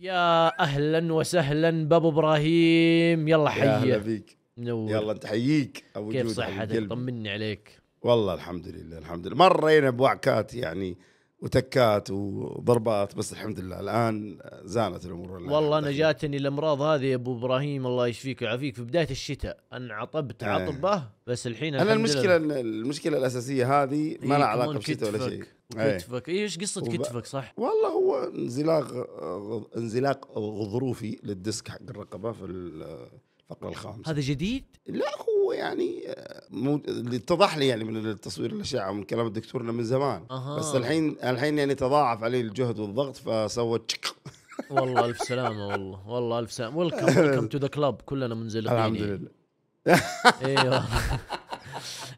يا اهلا وسهلا بابو ابراهيم يلا يا اهلا فيك منور يلا حييك ابو كيف صحتك طمني عليك والله الحمد لله الحمد لله مرينا بوعكات يعني وتكات وضربات بس الحمد لله الان زانت الامور والله انا جاتني الامراض هذه يا ابو ابراهيم الله يشفيك ويعافيك في بدايه الشتاء انا عطبت إيه. عطبه بس الحين انا المشكله لله. المشكله الاساسيه هذه ما إيه، لها علاقه بالشتاء ولا شيء إيه. كتفك إيه، ايش قصه وب... كتفك صح؟ والله هو انزلاق آه، انزلاق غضروفي للديسك حق الرقبه في الفقره الخامسه هذا جديد؟ لا هو يعني آه، مو... اللي اتضح لي يعني من التصوير الاشعه ومن كلام الدكتور من زمان أه. بس الحين الحين يعني تضاعف عليه الجهد والضغط فسوى تشك والله الف سلامه والله والله الف سلامه ويلكم ويلكم تو ذا كلب كلنا منزلقين الحمد لله ايوه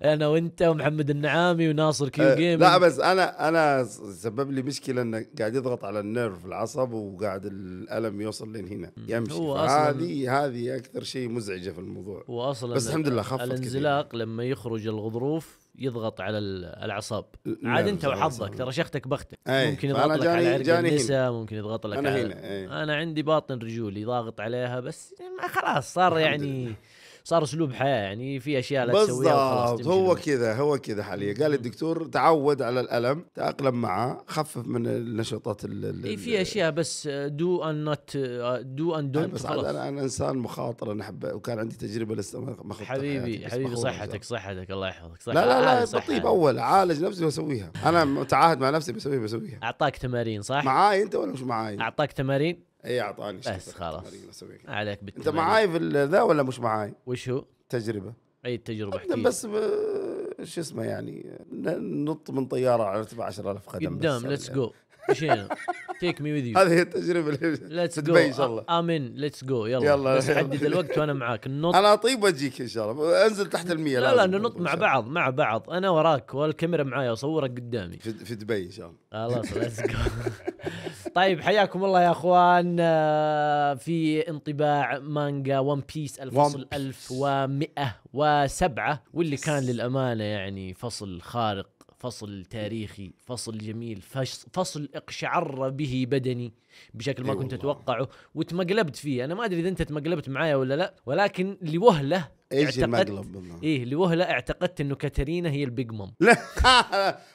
انا وانت ومحمد النعامي وناصر كيو جيم أه، لا بس انا انا سبب لي مشكله انه قاعد يضغط على النيرف العصب وقاعد الالم يوصل لين هنا يمشي هو هذه هذه اكثر شيء مزعجه في الموضوع هو اصلا بس الحمد لله خفت الانزلاق كثير. لما يخرج الغضروف يضغط على الاعصاب عاد انت وحظك ترى شختك بختك أي. ممكن يضغط لك جاني على عرق النساء ممكن يضغط لك أنا على هنا. أي. انا عندي باطن رجولي ضاغط عليها بس خلاص صار يعني صار اسلوب حياه يعني في اشياء لا تسويها بالضبط هو كذا هو كذا حاليا قال الدكتور تعود على الالم تاقلم معه خفف من النشاطات اي في اشياء بس دو ان نوت دو ان دونت بس خلاص. انا انا انسان مخاطر انا احب وكان عندي تجربه لسه ما حبيبي حبيبي صحتك صحتك الله يحفظك صحتك لا لا لا آه، طيب اول اعالج نفسي واسويها انا متعاهد مع نفسي بسويها بسويها اعطاك تمارين صح؟ معاي انت ولا مش معاي؟ اعطاك تمارين اي اعطاني بس خلاص عليك بالتمارين. انت معاي في ذا ولا مش معاي؟ وش هو؟ تجربه اي تجربه احكي بس شو اسمه يعني نط من طياره على ارتفاع 10000 قدم قدام ليتس جو مشينا تيك مي وذ يو هذه هي التجربه اللي ليتس جو ان شاء الله آه، امين ليتس جو يلا يلا بس حدد الوقت وانا معاك النط انا اطيب واجيك ان شاء الله انزل تحت المية لا لا ننط مع بعض مع بعض انا وراك والكاميرا معايا اصورك قدامي في, في دبي ان شاء الله آه، خلاص ليتس جو طيب حياكم الله يا اخوان آه، في انطباع مانجا ون بيس الفصل 1107 واللي كان للامانه يعني فصل خارق فصل تاريخي فصل جميل فصل اقشعر به بدني بشكل ما كنت اتوقعه وتمقلبت فيه انا ما ادري اذا انت تمقلبت معايا ولا لا ولكن لوهله ايش المقلب ايه لوهله اعتقدت انه كاترينا هي البيج مام لا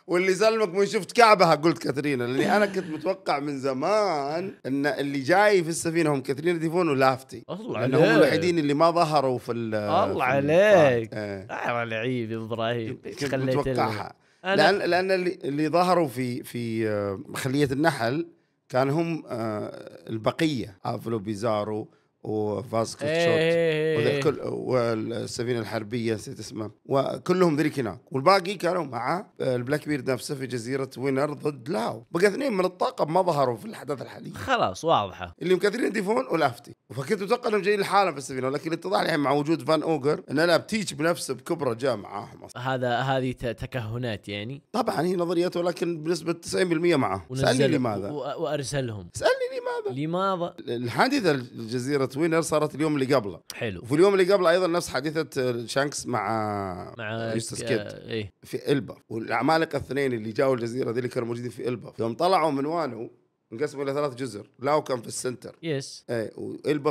واللي زلمك من شفت كعبها قلت كاترينا لاني انا كنت متوقع من زمان ان اللي جاي في السفينه هم كاترينا ديفون ولافتي الله عليك هم الوحيدين اللي ما ظهروا في الله عليك إيه. آه. لعيب ابراهيم كنت متوقعها أنا لان لان اللي, اللي ظهروا في في آه، خليه النحل كان هم آه، البقيه افلو بيزارو وفاسك ايه شوت إيه، إيه، إيه. والسفينه الحربيه نسيت اسمها وكلهم ذيك هناك والباقي كانوا مع البلاك بيرد نفسه في جزيره وينر ضد لاو بقى اثنين من الطاقم ما ظهروا في الاحداث الحاليه خلاص واضحه اللي مكثرين ديفون ولافتي فكنت اتوقع انهم جايين لحالهم في السفينه ولكن اتضح الحين مع وجود فان اوجر ان لا بتيج بنفسه بكبره جاء معاهم هذا هذه تكهنات يعني طبعا هي نظريته ولكن بنسبه 90% معاه سالني لماذا وارسلهم اسالني لماذا لماذا الحادثه الجزيره وينر صارت اليوم اللي قبله حلو وفي اليوم اللي قبله ايضا نفس حادثه آه، شانكس مع مع يوستس كيد آه، ايه؟ في البا والعمالقه الاثنين اللي جاوا الجزيره ذي اللي كانوا موجودين في البا يوم طلعوا من وانو انقسموا الى ثلاث جزر لاو كان في السنتر يس اي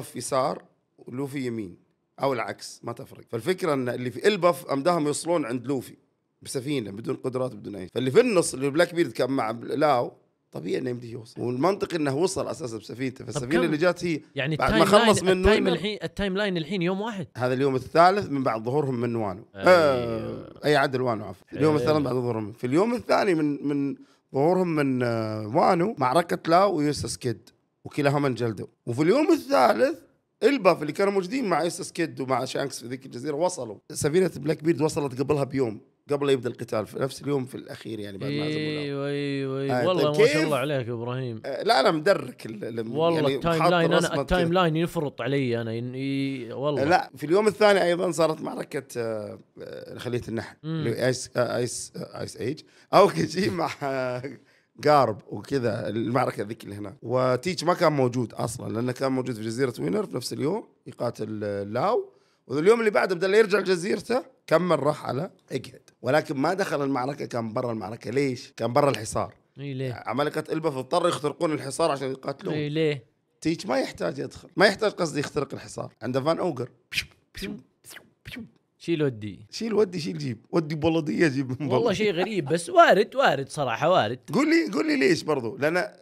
في يسار ولوفي يمين او العكس ما تفرق فالفكره ان اللي في البف امداهم يوصلون عند لوفي بسفينه بدون قدرات بدون اي فاللي في النص اللي بلاك بيرد كان مع لاو طبيعي انه يمدي يوصل والمنطقي انه وصل اساسا بسفينته فالسفينه اللي جات هي يعني بعد ما خلص من التايم من الحين التايم لاين الحين يوم واحد هذا اليوم الثالث من بعد ظهورهم من وانو أيوه. اي عدل وانو عفوا اليوم أيوه. الثالث بعد ظهورهم في اليوم الثاني من من ظهورهم من آه، وانو معركه لاو ويوسس كيد وكلاهما انجلدوا وفي اليوم الثالث الباف اللي كانوا موجودين مع يوسس كيد ومع شانكس في ذيك الجزيره وصلوا سفينه بلاك بيرد وصلت قبلها بيوم قبل يبدا القتال في نفس اليوم في الاخير يعني بعد ما عزمونا ايوه ايوه ايوه آه والله طيب ما شاء الله عليك ابراهيم آه لا انا مدرك يعني والله يعني التايم لاين انا التايم لاين يفرط علي انا ي... والله لا في اليوم الثاني ايضا صارت معركه آه, آه، خليه النحل ايس آه ايس آه ايس ايج او كجي مع قارب آه، وكذا المعركه ذيك اللي هناك وتيتش ما كان موجود اصلا لانه كان موجود في جزيره وينر في نفس اليوم يقاتل لاو واليوم اللي بعده بدل يرجع لجزيرته كمل راح على اقعد ولكن ما دخل المعركه كان برا المعركه ليش؟ كان برا الحصار اي ليه؟ عمالقه البا اضطروا يخترقون الحصار عشان يقاتلون اي ليه؟ تيج ما يحتاج يدخل ما يحتاج قصدي يخترق الحصار عنده فان اوجر شيل ودي شيل ودي شيل جيب ودي بلدية جيب من بلدي. والله شيء غريب بس وارد وارد صراحه وارد قول لي قول لي ليش برضو لان آه،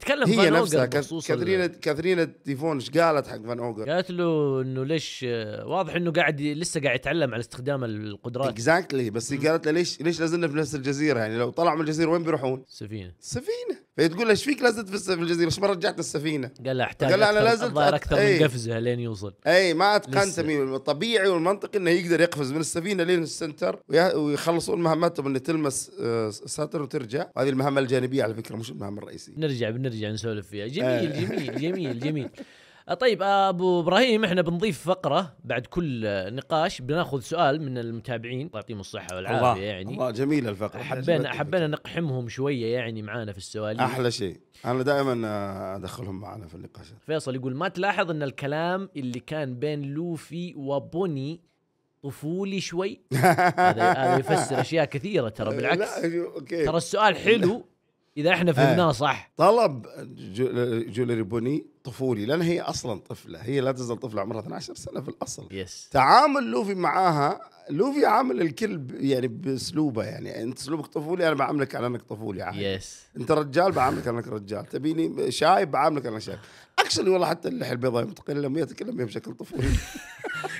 تكلم هي نفسها كاثرينا كاثرينا ديفون ايش قالت حق فان اوجر؟ قالت له انه ليش واضح انه قاعد لسه قاعد يتعلم على استخدام القدرات اكزاكتلي exactly. بس هي قالت له ليش ليش لازلنا في نفس الجزيره يعني لو طلعوا من الجزيره وين بيروحون؟ سفينه سفينه فهي تقول له ايش فيك لازلت في الجزيره؟ ايش ما رجعت السفينه؟ قال لها احتاج قال لا انا لازلت اكثر أي. من إيه. قفزه لين يوصل اي ما اتقنت الطبيعي والمنطقي انه يقدر يقفز من السفينه لين السنتر ويخلصون مهمتهم انه تلمس آه، ساتر وترجع وهذه المهمه الجانبيه على فكره مش المهمه الرئيسيه نرجع بنرجع نسولف فيها جميل, إيه. جميل جميل جميل جميل طيب ابو ابراهيم احنا بنضيف فقره بعد كل نقاش بناخذ سؤال من المتابعين الله يعطيهم الصحه والعافيه الله يعني الله جميله الفقره حبينا حبينا نقحمهم شويه يعني معانا في السواليف احلى شيء انا دائما آه، ادخلهم معنا في النقاشات فيصل يقول ما تلاحظ ان الكلام اللي كان بين لوفي وبوني طفولي شوي هذا يفسر اشياء كثيره ترى بالعكس ترى السؤال حلو اذا احنا آه. فهمناه آه. صح طلب جولري بوني طفولي لان هي اصلا طفله هي لا تزال طفله عمرها 12 سنه في الاصل يس. تعامل لوفي معاها لوفي عامل الكل يعني باسلوبه يعني انت اسلوبك طفولي انا بعاملك على انك طفولي عادي يس انت رجال بعاملك على انك رجال تبيني شايب بعاملك على شايب اكشلي والله حتى اللحيه البيضاء متقلم يتكلم بشكل طفولي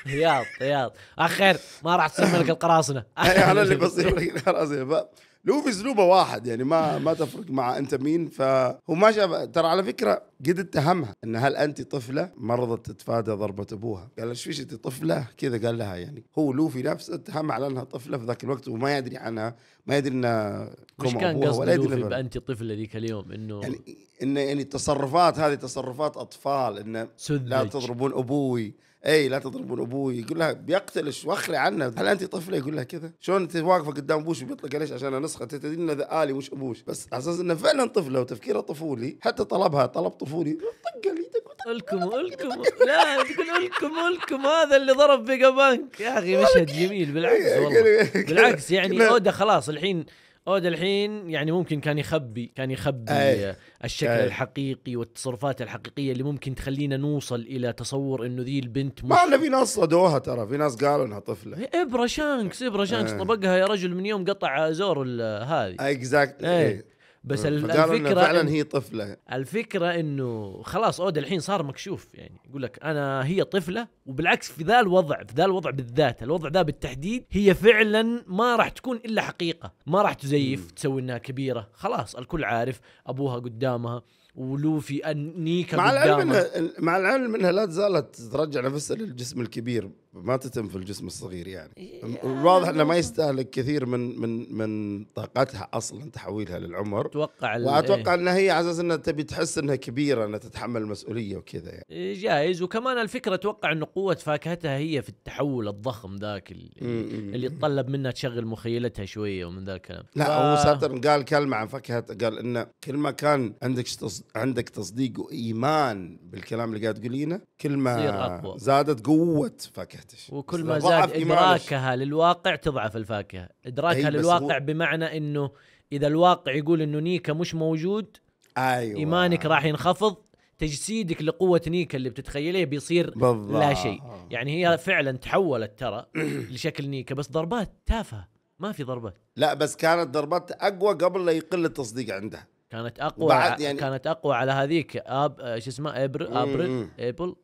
هياط هياط اخر ما راح تسمى لك القراصنه انا اللي بصير لك القراصنه لوفي اسلوبه واحد يعني ما ما تفرق مع انت مين فهو ما شاف ترى على فكره قد اتهمها ان هل انت طفله مرضت تتفادى ضربه ابوها قال ايش فيش انت طفله كذا قال لها يعني هو لوفي نفسه اتهمها على انها طفله في ذاك الوقت وما يدري عنها ما يدري انها مش كان يدري لوفي بانت طفله ذيك اليوم انه يعني انه يعني التصرفات هذه تصرفات اطفال انه لا تضربون ابوي اي لا تضربون ابوي يقول لها بيقتلش واخلي عنها هل انت طفله يقول لها كذا شلون انت واقفه قدام ابوش وبيطلق عليش عشان نسخه تدري انه ذا الي مش ابوش بس على اساس انه فعلا طفله وتفكيره طفولي حتى طلبها طلب طفولي طق لي الكم الكم لا تقول الكم الكم هذا اللي ضرب بيجا بانك يا اخي مشهد جميل بالعكس إيه، والله بالعكس يعني اودا خلاص الحين اودا الحين يعني ممكن كان يخبي كان يخبي أي. الشكل أي. الحقيقي والتصرفات الحقيقيه اللي ممكن تخلينا نوصل الى تصور انه ذي البنت مش ما الا في ناس صدوها ترى في ناس قالوا انها طفله إيه، ابره شانكس ابره شانكس أي. طبقها يا رجل من يوم قطع زور هذه اكزاكتلي إيه. بس الفكره إن فعلا هي طفله الفكره انه خلاص اودا الحين صار مكشوف يعني يقول لك انا هي طفله وبالعكس في ذا الوضع في ذا الوضع بالذات الوضع ذا بالتحديد هي فعلا ما راح تكون الا حقيقه ما راح تزيف تسوي انها كبيره خلاص الكل عارف ابوها قدامها ولوفي نيكا مع العلم انها مع العلم انها لا زالت ترجع نفسها للجسم الكبير ما تتم في الجسم الصغير يعني إيه، الواضح انه ما يستهلك كثير من من من طاقتها اصلا تحويلها للعمر اتوقع واتوقع إيه. انها هي على اساس انها تبي تحس انها كبيره انها تتحمل المسؤوليه وكذا يعني إيه، جايز وكمان الفكره اتوقع انه قوه فاكهتها هي في التحول الضخم ذاك اللي يتطلب منها تشغل مخيلتها شويه ومن ذا الكلام لا ف... هو ساتر قال كلمه عن فاكهتها قال انه كل ما كان عندك تص... عندك تصديق وايمان بالكلام اللي قاعد تقولينه كل ما زادت قوه فاكهتها تحتش وكل ما زاد ادراكها للواقع تضعف الفاكهه ادراكها للواقع بمعنى انه اذا الواقع يقول انه نيكا مش موجود ايوه ايمانك راح ينخفض تجسيدك لقوه نيكا اللي بتتخيليه بيصير بالله. لا شيء يعني هي فعلا تحولت ترى لشكل نيكا بس ضربات تافهه ما في ضربات لا بس كانت ضربات اقوى قبل لا يقل التصديق عندها كانت اقوى يعني كانت اقوى على هذيك اب آه، شو اسمه ابر ابر ابل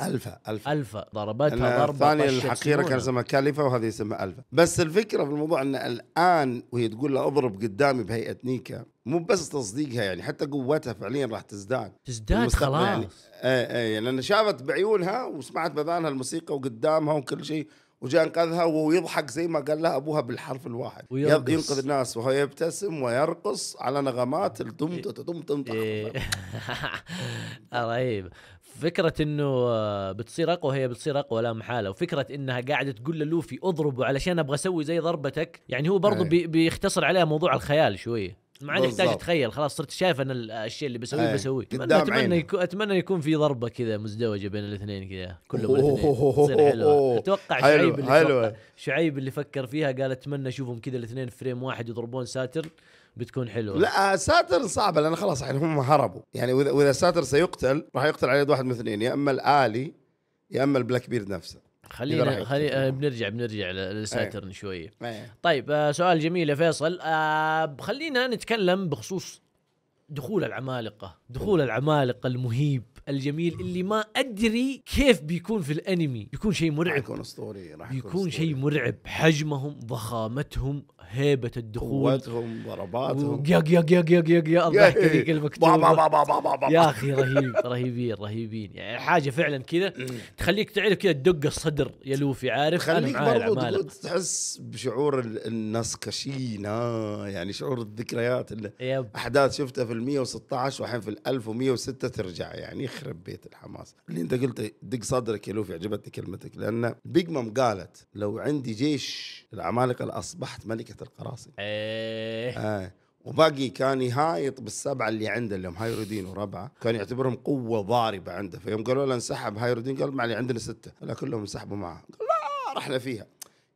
الفا الفا الفا ضربتها ضربه الثانيه الحقيره كان اسمها كاليفا وهذه اسمها الفا بس الفكره في الموضوع ان الان وهي تقول له اضرب قدامي بهيئه نيكا مو بس تصديقها يعني حتى قوتها فعليا راح تزداد تزداد يعني. خلاص إيه، إيه، يعني اي اي لان شافت بعيونها وسمعت بذانها الموسيقى وقدامها وكل شيء وجاء انقذها وهو يضحك زي ما قال لها ابوها بالحرف الواحد ويرقص. ينقذ الناس وهو يبتسم ويرقص على نغمات الدم إيه. تم تم رهيب فكره انه آه، بتصير اقوى هي بتصير اقوى لا محاله وفكره انها قاعده تقول للوفي اضربه علشان ابغى اسوي زي ضربتك يعني هو برضو إيه. بي بيختصر عليها موضوع الخيال شويه ما عاد يحتاج تخيل خلاص صرت شايف ان الشيء اللي بسويه ايه. بسويه اتمنى اتمنى يكون اتمنى يكون في ضربه كذا مزدوجه بين الاثنين كذا كلهم الاثنين تصير حلوه اتوقع حلو شعيب اللي حلو. شعيب اللي فكر فيها قال اتمنى اشوفهم كذا الاثنين فريم واحد يضربون ساتر بتكون حلوه لا ساتر صعبه لان خلاص يعني هم هربوا يعني واذا ساتر سيقتل راح يقتل على يد واحد من اثنين يا اما الالي يا اما البلاك بيرد نفسه خلينا خلينا يعني. بنرجع بنرجع لساترن إيه. شويه أيه. طيب آه سؤال جميل يا فيصل آه خلينا نتكلم بخصوص دخول العمالقه دخول العمالقه المهيب الجميل اللي ما ادري كيف بيكون في الانمي بيكون شيء مرعب يكون اسطوري راح يكون شيء مرعب حجمهم ضخامتهم هيبه الدخول قوتهم ضرباتهم يق يق يق يق يق يا الضحكه ذيك المكتوبه يا اخي رهيب رهيبين رهيبين يعني حاجه فعلا كذا تخليك تعرف كذا تدق الصدر يا لوفي عارف تخليك برضو تحس بشعور النسكشينا يعني شعور الذكريات احداث شفتها في ال 116 والحين في ال 1106 ترجع يعني يخرب بيت الحماس اللي انت قلت دق صدرك يا لوفي عجبتني كلمتك لان بيج مام قالت لو عندي جيش العمالقه لاصبحت ملكه شركه القراصي ايه آه. وباقي كان يهايط بالسبعه اللي عنده اللي هم هايرودين وربعه كان يعتبرهم قوه ضاربه عنده فيوم قالوا له انسحب هايرودين قال معلي عندنا سته لا كلهم انسحبوا معه قال لا رحنا فيها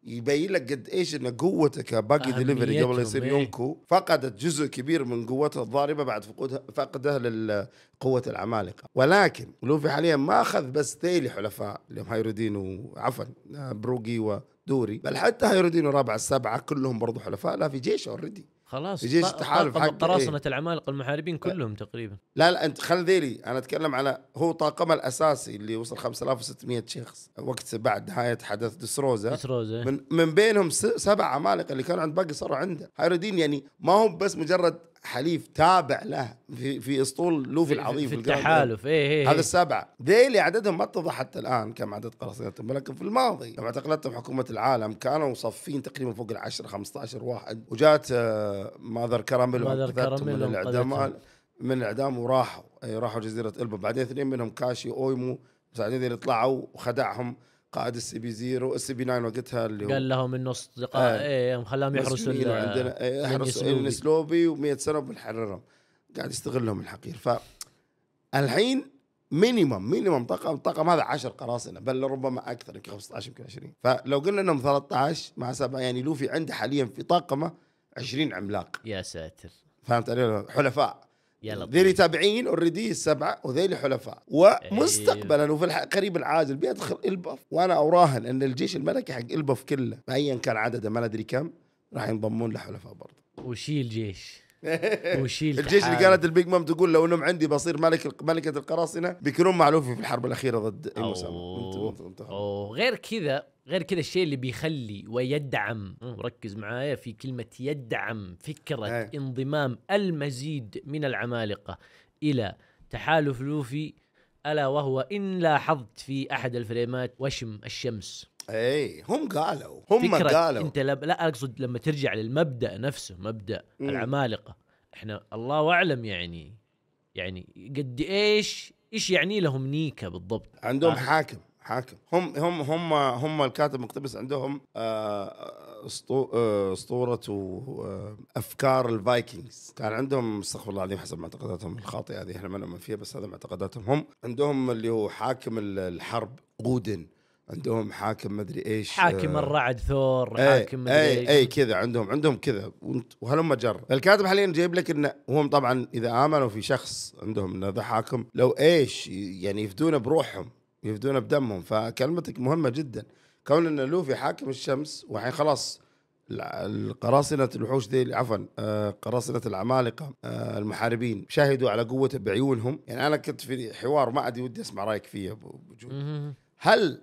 يبين لك قد ايش ان قوته كباقي ديليفري قبل إيه. يصير يونكو فقدت جزء كبير من قوتها الضاربه بعد فقدها فقده لقوه العمالقه ولكن لوفي حاليا ما اخذ بس ذيل حلفاء اللي هم هايرودين وعفوا آه، بروجي دوري بل حتى هيرودينو رابع السبعه كلهم برضو حلفاء لا في جيش اوريدي خلاص في جيش تحالف حق طراصنه إيه؟ العمالقه المحاربين كلهم تقريبا لا لا انت خل ذيلي انا اتكلم على هو طاقمه الاساسي اللي وصل 5600 شخص وقت بعد نهايه حدث دسروزا دسروزا إيه. من, من بينهم سبع عمالقه اللي كانوا عند باقي صاروا عنده هيرودين يعني ما هو بس مجرد حليف تابع له في في اسطول لوفي العظيم في, في التحالف إيه إيه هذا إيه. السبعه ذيلي عددهم ما اتضح حتى الان كم عدد قراصنتهم ولكن في الماضي لما اعتقلتهم حكومه العالم كانوا مصفين تقريبا فوق ال 10 15 واحد وجات آه، ماذر كراميل ماذر كراميل من الاعدام من الاعدام وراحوا اي راحوا جزيره البا بعدين اثنين منهم كاشي اويمو مساعدين اللي طلعوا وخدعهم قائد السي بي زيرو السي بي 9 وقتها اللي قال لهم انه اصدقاء آه. ايه خلاهم يحرسوا عندنا ايه يحرسوا الاسلوبي و100 سنه وبنحررهم قاعد يستغلهم الحقير ف الحين مينيمم مينيمم طاقم طاقم هذا 10 قراصنه بل ربما اكثر يمكن 15 يمكن 20 فلو قلنا انهم 13 مع 7 يعني لوفي عنده حاليا في طاقمه 20 عملاق يا ساتر فهمت علي حلفاء يلا يعني طيب. ذيلي تابعين اوريدي السبعه وذيلي حلفاء ومستقبلا وفي أيوه. القريب العاجل بيدخل البف وانا اراهن ان الجيش الملكي حق البف كله ايا كان عدده ما ندري كم راح ينضمون لحلفاء برضه وشيل جيش وشيل الجيش اللي كانت البيج مام تقول لو انهم عندي بصير ملك ملكه القراصنه بيكونون معلوفي في الحرب الاخيره ضد اوه غير كذا غير كذا الشيء اللي بيخلي ويدعم ركز معايا في كلمه يدعم فكره هي. إيه. انضمام المزيد من العمالقه الى تحالف لوفي الا وهو ان لاحظت في احد الفريمات وشم الشمس اي هم قالوا هم قالوا انت لا اقصد لما ترجع للمبدا نفسه مبدا مم. العمالقه احنا الله اعلم يعني يعني قد ايش ايش يعني لهم نيكا بالضبط عندهم آه. حاكم حاكم هم هم هم هم الكاتب مقتبس عندهم آه، آه، آه، اسطوره وافكار الفايكنجز كان عندهم استغفر الله العظيم حسب معتقداتهم الخاطئه هذه احنا ما نؤمن فيها بس هذا معتقداتهم هم عندهم اللي هو حاكم الحرب غودن عندهم حاكم مدري ايش حاكم آه الرعد ثور اي حاكم مدري اي, أي, إيه، كذا عندهم عندهم كذا وهلم جر الكاتب حاليا جايب لك انه هم طبعا اذا امنوا في شخص عندهم انه ذا حاكم لو ايش يعني يفدونه بروحهم يفدونه بدمهم فكلمتك مهمه جدا كون ان لوفي حاكم الشمس والحين خلاص القراصنة الوحوش ذي عفوا آه، قراصنة العمالقة آه، المحاربين شاهدوا على قوته بعيونهم يعني أنا كنت في حوار ما عاد ودي أسمع رأيك فيه أبو هل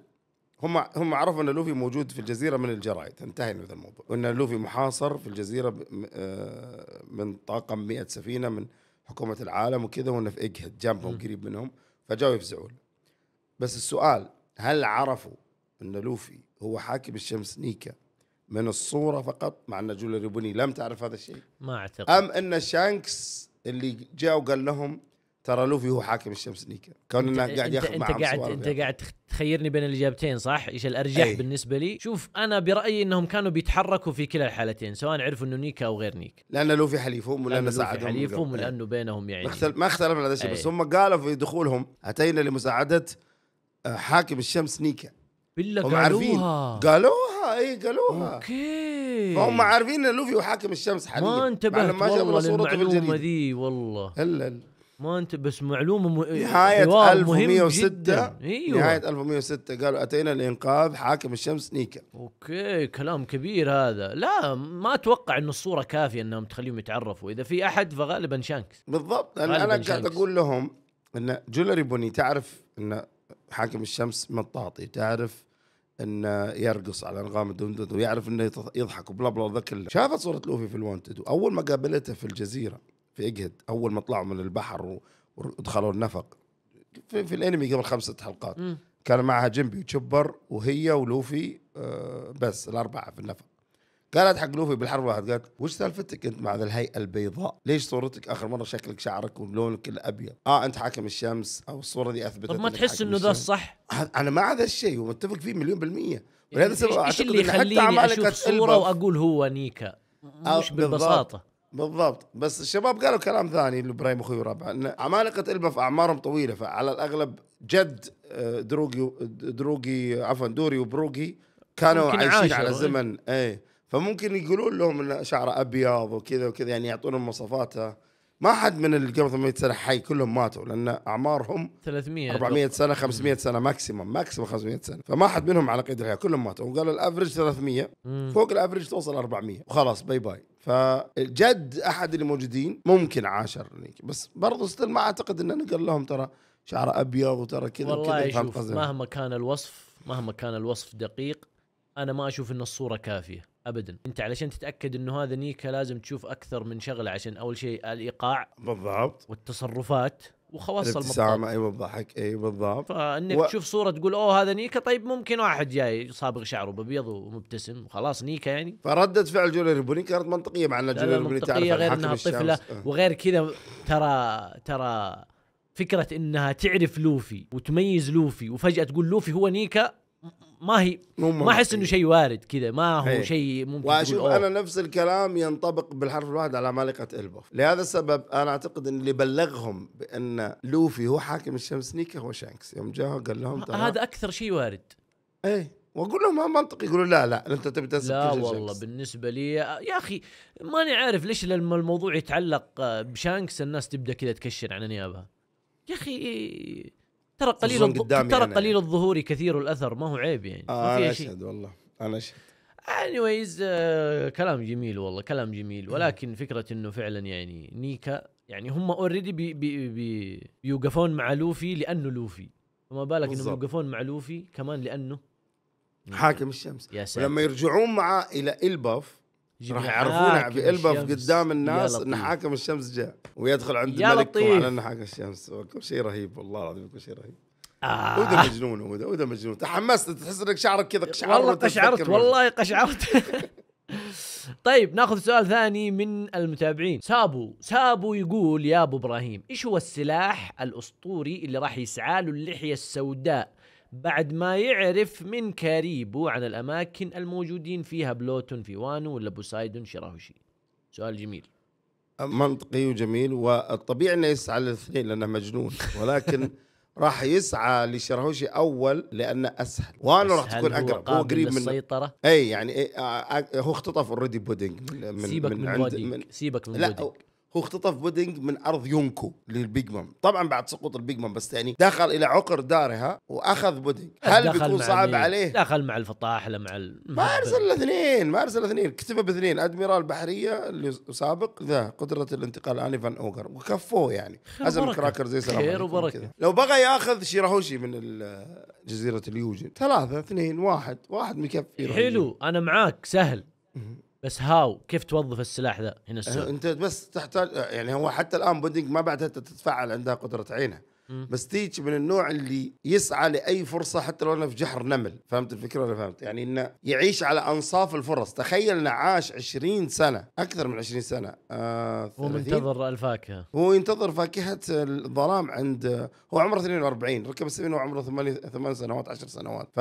هم هم عرفوا ان لوفي موجود في الجزيره من الجرايد انتهينا من الموضوع وان لوفي محاصر في الجزيره آه، من طاقم 100 سفينه من حكومه العالم وكذا وانه في اجهد جنبهم قريب منهم فجاوا يفزعون بس السؤال هل عرفوا ان لوفي هو حاكم الشمس نيكا من الصوره فقط مع ان جولا ريبوني لم تعرف هذا الشيء ما اعتقد ام ان شانكس اللي جاء وقال لهم ترى لوفي هو حاكم الشمس كون انه قاعد ياخذ انت قاعد انت يعني. قاعد تخيرني بين الاجابتين صح؟ ايش الارجح أي. بالنسبه لي؟ شوف انا برايي انهم كانوا بيتحركوا في كلا الحالتين سواء عرفوا انه نيكا او غير نيكا لان لوفي حليفهم ولان ساعدهم حليفهم ولانه إيه. بينهم يعني ما اختلفنا هذا الشيء بس إيه. هم قالوا في دخولهم اتينا لمساعده آه، حاكم الشمس نيكا بالله قالوها عارفين. قالوها اي قالوها اوكي فهم عارفين ان لوفي وحاكم الشمس حاليا ما انتبهت ما والله للمعلومه ذي والله الا ما انت بس معلومه م... نهايه 1106 ايوه نهايه 1106 قالوا اتينا لانقاذ حاكم الشمس نيكا اوكي كلام كبير هذا لا ما اتوقع ان الصوره كافيه انهم تخليهم يتعرفوا اذا في احد فغالبا شانكس بالضبط انا انا قاعد اقول لهم ان جولري بوني تعرف ان حاكم الشمس مطاطي تعرف انه يرقص على انغام الدندن ويعرف انه يضحك وبلا بلا ذا كله شافت صوره لوفي في الوانتد واول ما قابلته في الجزيره في اجهد اول ما طلعوا من البحر ودخلوا النفق في, في الانمي قبل خمسة حلقات م. كان معها جنبي وتشبر وهي ولوفي آه بس الاربعه في النفق قالت حق لوفي بالحرب واحد قالت وش سالفتك انت مع ذا الهيئه البيضاء؟ ليش صورتك اخر مره شكلك شعرك ولونك الابيض؟ اه انت حاكم الشمس او الصوره دي اثبتت طب ما تحس انه ذا الصح؟ انا مع هذا الشيء ومتفق فيه مليون بالميه يعني ولهذا السبب اعتقد اللي حتى اشوف الصوره واقول هو نيكا آه، مش ببساطه بالبساطه بالضبط بس الشباب قالوا كلام ثاني لابراهيم اخوي وربع ان عمالقه البف اعمارهم طويله فعلى الاغلب جد آه، دروجي دروجي عفوا دوري وبروجي كانوا عايشين على إيه. زمن اي فممكن يقولون لهم ان شعره ابيض وكذا وكذا يعني يعطونهم مواصفاته ما حد من اللي قبل 800 سنه حي كلهم ماتوا لان اعمارهم 300 400 سنه 500 سنه ماكسيموم ماكسيموم 500 سنه فما حد منهم على قيد الحياه كلهم ماتوا وقالوا الافرج 300 مم. فوق الافرج توصل 400 وخلاص باي باي فجد احد الموجودين ممكن عاشرني بس برضه ستيل ما اعتقد ان انا قال لهم ترى شعره ابيض وترى كذا والله شوف مهما كان الوصف مهما كان الوصف دقيق انا ما اشوف ان الصوره كافيه ابدا انت علشان تتاكد انه هذا نيكا لازم تشوف اكثر من شغله عشان اول شيء الايقاع بالضبط والتصرفات وخواص المطلوب ايوه بالضحك اي أيوة، بالضبط فانك و... تشوف صوره تقول اوه هذا نيكا طيب ممكن واحد جاي صابغ شعره بابيض ومبتسم وخلاص نيكا يعني فردة فعل جوليا ريبوني كانت منطقيه مع ان جوليا ريبوني تعرف غير انها طفله أه. وغير كذا ترى ترى فكره انها تعرف لوفي وتميز لوفي وفجاه تقول لوفي هو نيكا ما هي ما احس انه شيء وارد كذا ما هو إيه. شيء ممكن واشوف انا نفس الكلام ينطبق بالحرف الواحد على عمالقه البوف لهذا السبب انا اعتقد ان اللي بلغهم بان لوفي هو حاكم الشمس نيكا هو شانكس يوم جاء قال لهم ترى هذا اكثر شيء وارد ايه واقول لهم ما منطقي يقولوا لا لا انت تبي تنسب لا والله شانكس. بالنسبه لي يا اخي ماني عارف ليش لما الموضوع يتعلق بشانكس الناس تبدا كذا تكشر عن نيابها يا اخي ترى قليل ترى قليل يعني. الظهور كثير الاثر ما هو عيب يعني آه ما انا اشهد والله انا اشهد انيويز آه كلام جميل والله كلام جميل ولكن فكره انه فعلا يعني نيكا يعني هم اوريدي بي بي بي بيوقفون مع لوفي لانه لوفي فما بالك انهم يوقفون مع لوفي كمان لانه حاكم الشمس يا ساتر. ولما يرجعون معاه الى الباف راح يعرفونا بقلبه قدام الناس ان طيب. حاكم الشمس جاء ويدخل عند الملك على ان طيب. حاكم الشمس كل شيء رهيب والله العظيم كل شيء رهيب آه. وده مجنون وده وده مجنون تحمست تحس انك شعرك كذا قشعرت والله قشعرت والله قشعرت طيب ناخذ سؤال ثاني من المتابعين سابو سابو يقول يا ابو ابراهيم ايش هو السلاح الاسطوري اللي راح يسعى له اللحيه السوداء بعد ما يعرف من كاريبو عن الأماكن الموجودين فيها بلوتون في وانو ولا بوسايدون شراهوشي سؤال جميل منطقي وجميل والطبيعي انه يسعى للاثنين لانه مجنون ولكن راح يسعى لشراهوشي اول لانه اسهل وانا راح تكون اقرب هو قريب من السيطره اي يعني آه، آه، هو اختطف اوريدي بودينج من سيبك من, من, عند من سيبك من لا هو اختطف بودينج من ارض يونكو للبيج مام طبعا بعد سقوط البيج مام بس يعني دخل الى عقر دارها واخذ بودينج هل بيكون صعب عليه دخل مع الفطاح مع ما ارسل الاثنين ما ارسل الاثنين كتبه باثنين ادميرال بحريه اللي سابق ذا قدره الانتقال فان اوغر وكفوه يعني هزم كراكر زي سلام خير وبركه لو بغى ياخذ شيراهوشي من جزيره اليوجن ثلاثه اثنين واحد واحد مكفي حلو انا معاك سهل بس هاو كيف توظف السلاح ذا هنا السؤال أه، انت بس تحتاج يعني هو حتى الان بودينج ما بعدها تتفاعل عندها قدره عينه بس تيتش من النوع اللي يسعى لاي فرصه حتى لو انه في جحر نمل فهمت الفكره ولا فهمت يعني انه يعيش على انصاف الفرص تخيل انه عاش 20 سنه اكثر من 20 سنه آه هو منتظر الفاكهه هو ينتظر فاكهه الظلام عند هو عمره 42 ركب السفينه وعمره 8 8 سنوات 10 سنوات ف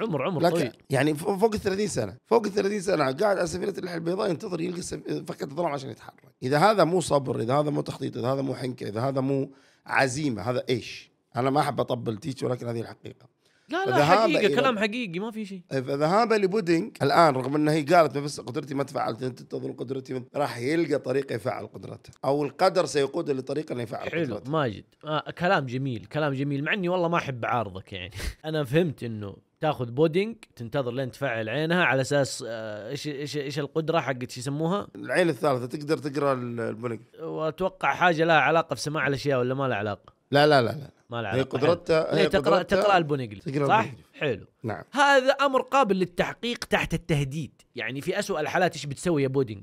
عمر عمر طويل يعني فوق ال 30 سنه فوق ال 30 سنه قاعد على سفينه اللحيه البيضاء ينتظر يلقى فاكهه الظلام عشان يتحرك اذا هذا مو صبر اذا هذا مو تخطيط اذا هذا مو حنكه اذا هذا مو عزيمه هذا ايش؟ انا ما احب اطبل تيتش ولكن هذه الحقيقه لا لا حقيقه إلى... كلام حقيقي ما في شيء إيه، فذهابه لبودينج الان رغم انها هي قالت بس قدرتي ما تفعلت انت تظن قدرتي من... راح يلقى طريقه يفعل قدرته او القدر سيقوده لطريقه انه يفعل حلو قدرته. ماجد آه كلام جميل كلام جميل مع اني والله ما احب اعارضك يعني انا فهمت انه تاخذ بودينج تنتظر لين تفعل عينها على اساس آه، ايش ايش ايش القدره حقت يسموها؟ العين الثالثه تقدر تقرا البولينج واتوقع حاجه لها علاقه بسماع الاشياء ولا ما لها علاقه؟ لا لا لا لا ما لها علاقه هي قدرتها هي تقرا قدرتها تقرا البونيجل صح؟ حلو نعم هذا امر قابل للتحقيق تحت التهديد يعني في اسوء الحالات ايش بتسوي يا بودينج؟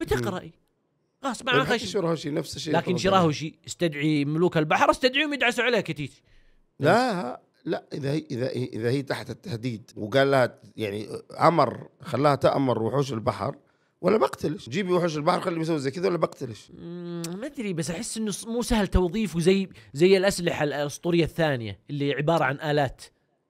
بتقراي غصب عن خشم شراهوشي نفس الشيء لكن شراهوشي استدعي ملوك البحر استدعيهم يدعسوا عليك يا تيتي لا لا اذا هي اذا هي اذا هي تحت التهديد وقال لها يعني امر خلاها تامر وحوش البحر ولا بقتلش جيبي وحوش البحر خليه يسوي زي كذا ولا بقتلش ما ادري بس احس انه مو سهل توظيفه زي زي الاسلحه الاسطوريه الثانيه اللي عباره عن الات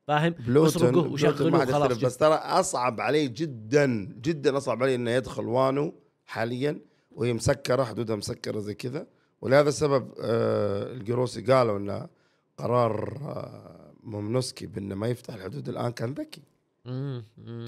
فاهم بلوتون وشغله وخلاص بس ترى اصعب عليه جدا جدا اصعب عليه انه يدخل وانو حاليا وهي مسكره حدودها مسكره زي كذا ولهذا السبب آه القروسي قالوا انه قرار آه مومنوسكي بانه ما يفتح الحدود الان كان ذكي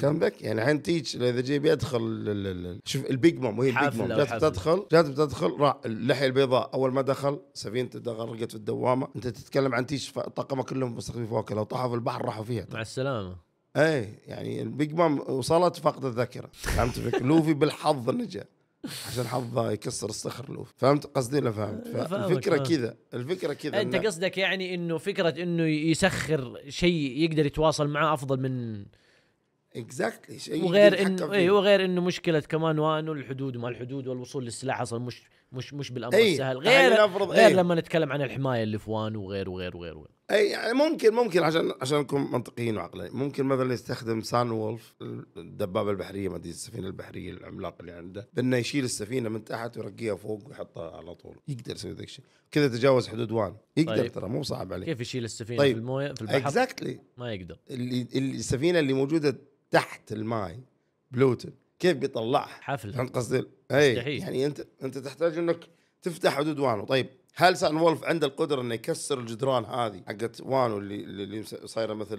كان ذكي يعني الحين تيج اذا جاي بيدخل شوف البيج مام وهي البيج مام جات تدخل جات بتدخل راح اللحيه البيضاء اول ما دخل سفينته غرقت في الدوامه انت تتكلم عن تيج طاقمه كلهم مستخدمين فواكه لو طاحوا في البحر راحوا فيها مع السلامه ايه يعني البيج مام وصلت فقد الذاكره فهمت لوفي بالحظ نجا عشان حظه يكسر الصخر له فهمت قصدي ولا فهمت الفكره كذا الفكره كذا انت قصدك يعني انه فكره انه يسخر شيء يقدر يتواصل معاه افضل من اكزاكتلي شيء وغير انه اي وغير انه مشكله كمان وانه الحدود وما الحدود والوصول للسلاح اصلا مش مش مش بالامر أي. السهل غير غير إيه. لما نتكلم عن الحمايه اللي في وانو وغير وغير وغير, وغير. اي يعني ممكن ممكن عشان عشان نكون منطقيين وعقلانيين ممكن مثلا يستخدم سان وولف الدبابه البحريه ما ادري السفينه البحريه العملاق اللي عنده بانه يشيل السفينه من تحت ويرقيها فوق ويحطها على طول يقدر يسوي ذاك الشيء كذا تجاوز حدود وان يقدر طيب. ترى مو صعب عليه كيف يشيل السفينه طيب. في المويه في البحر اكزاكتلي exactly. ما يقدر اللي السفينه اللي موجوده تحت الماي بلوتن كيف بيطلعها حفل فهمت قصدي؟ اي يعني انت انت تحتاج انك تفتح حدود وانو طيب هل سان وولف عنده القدره انه يكسر الجدران هذه حقت وانو اللي اللي صايره مثل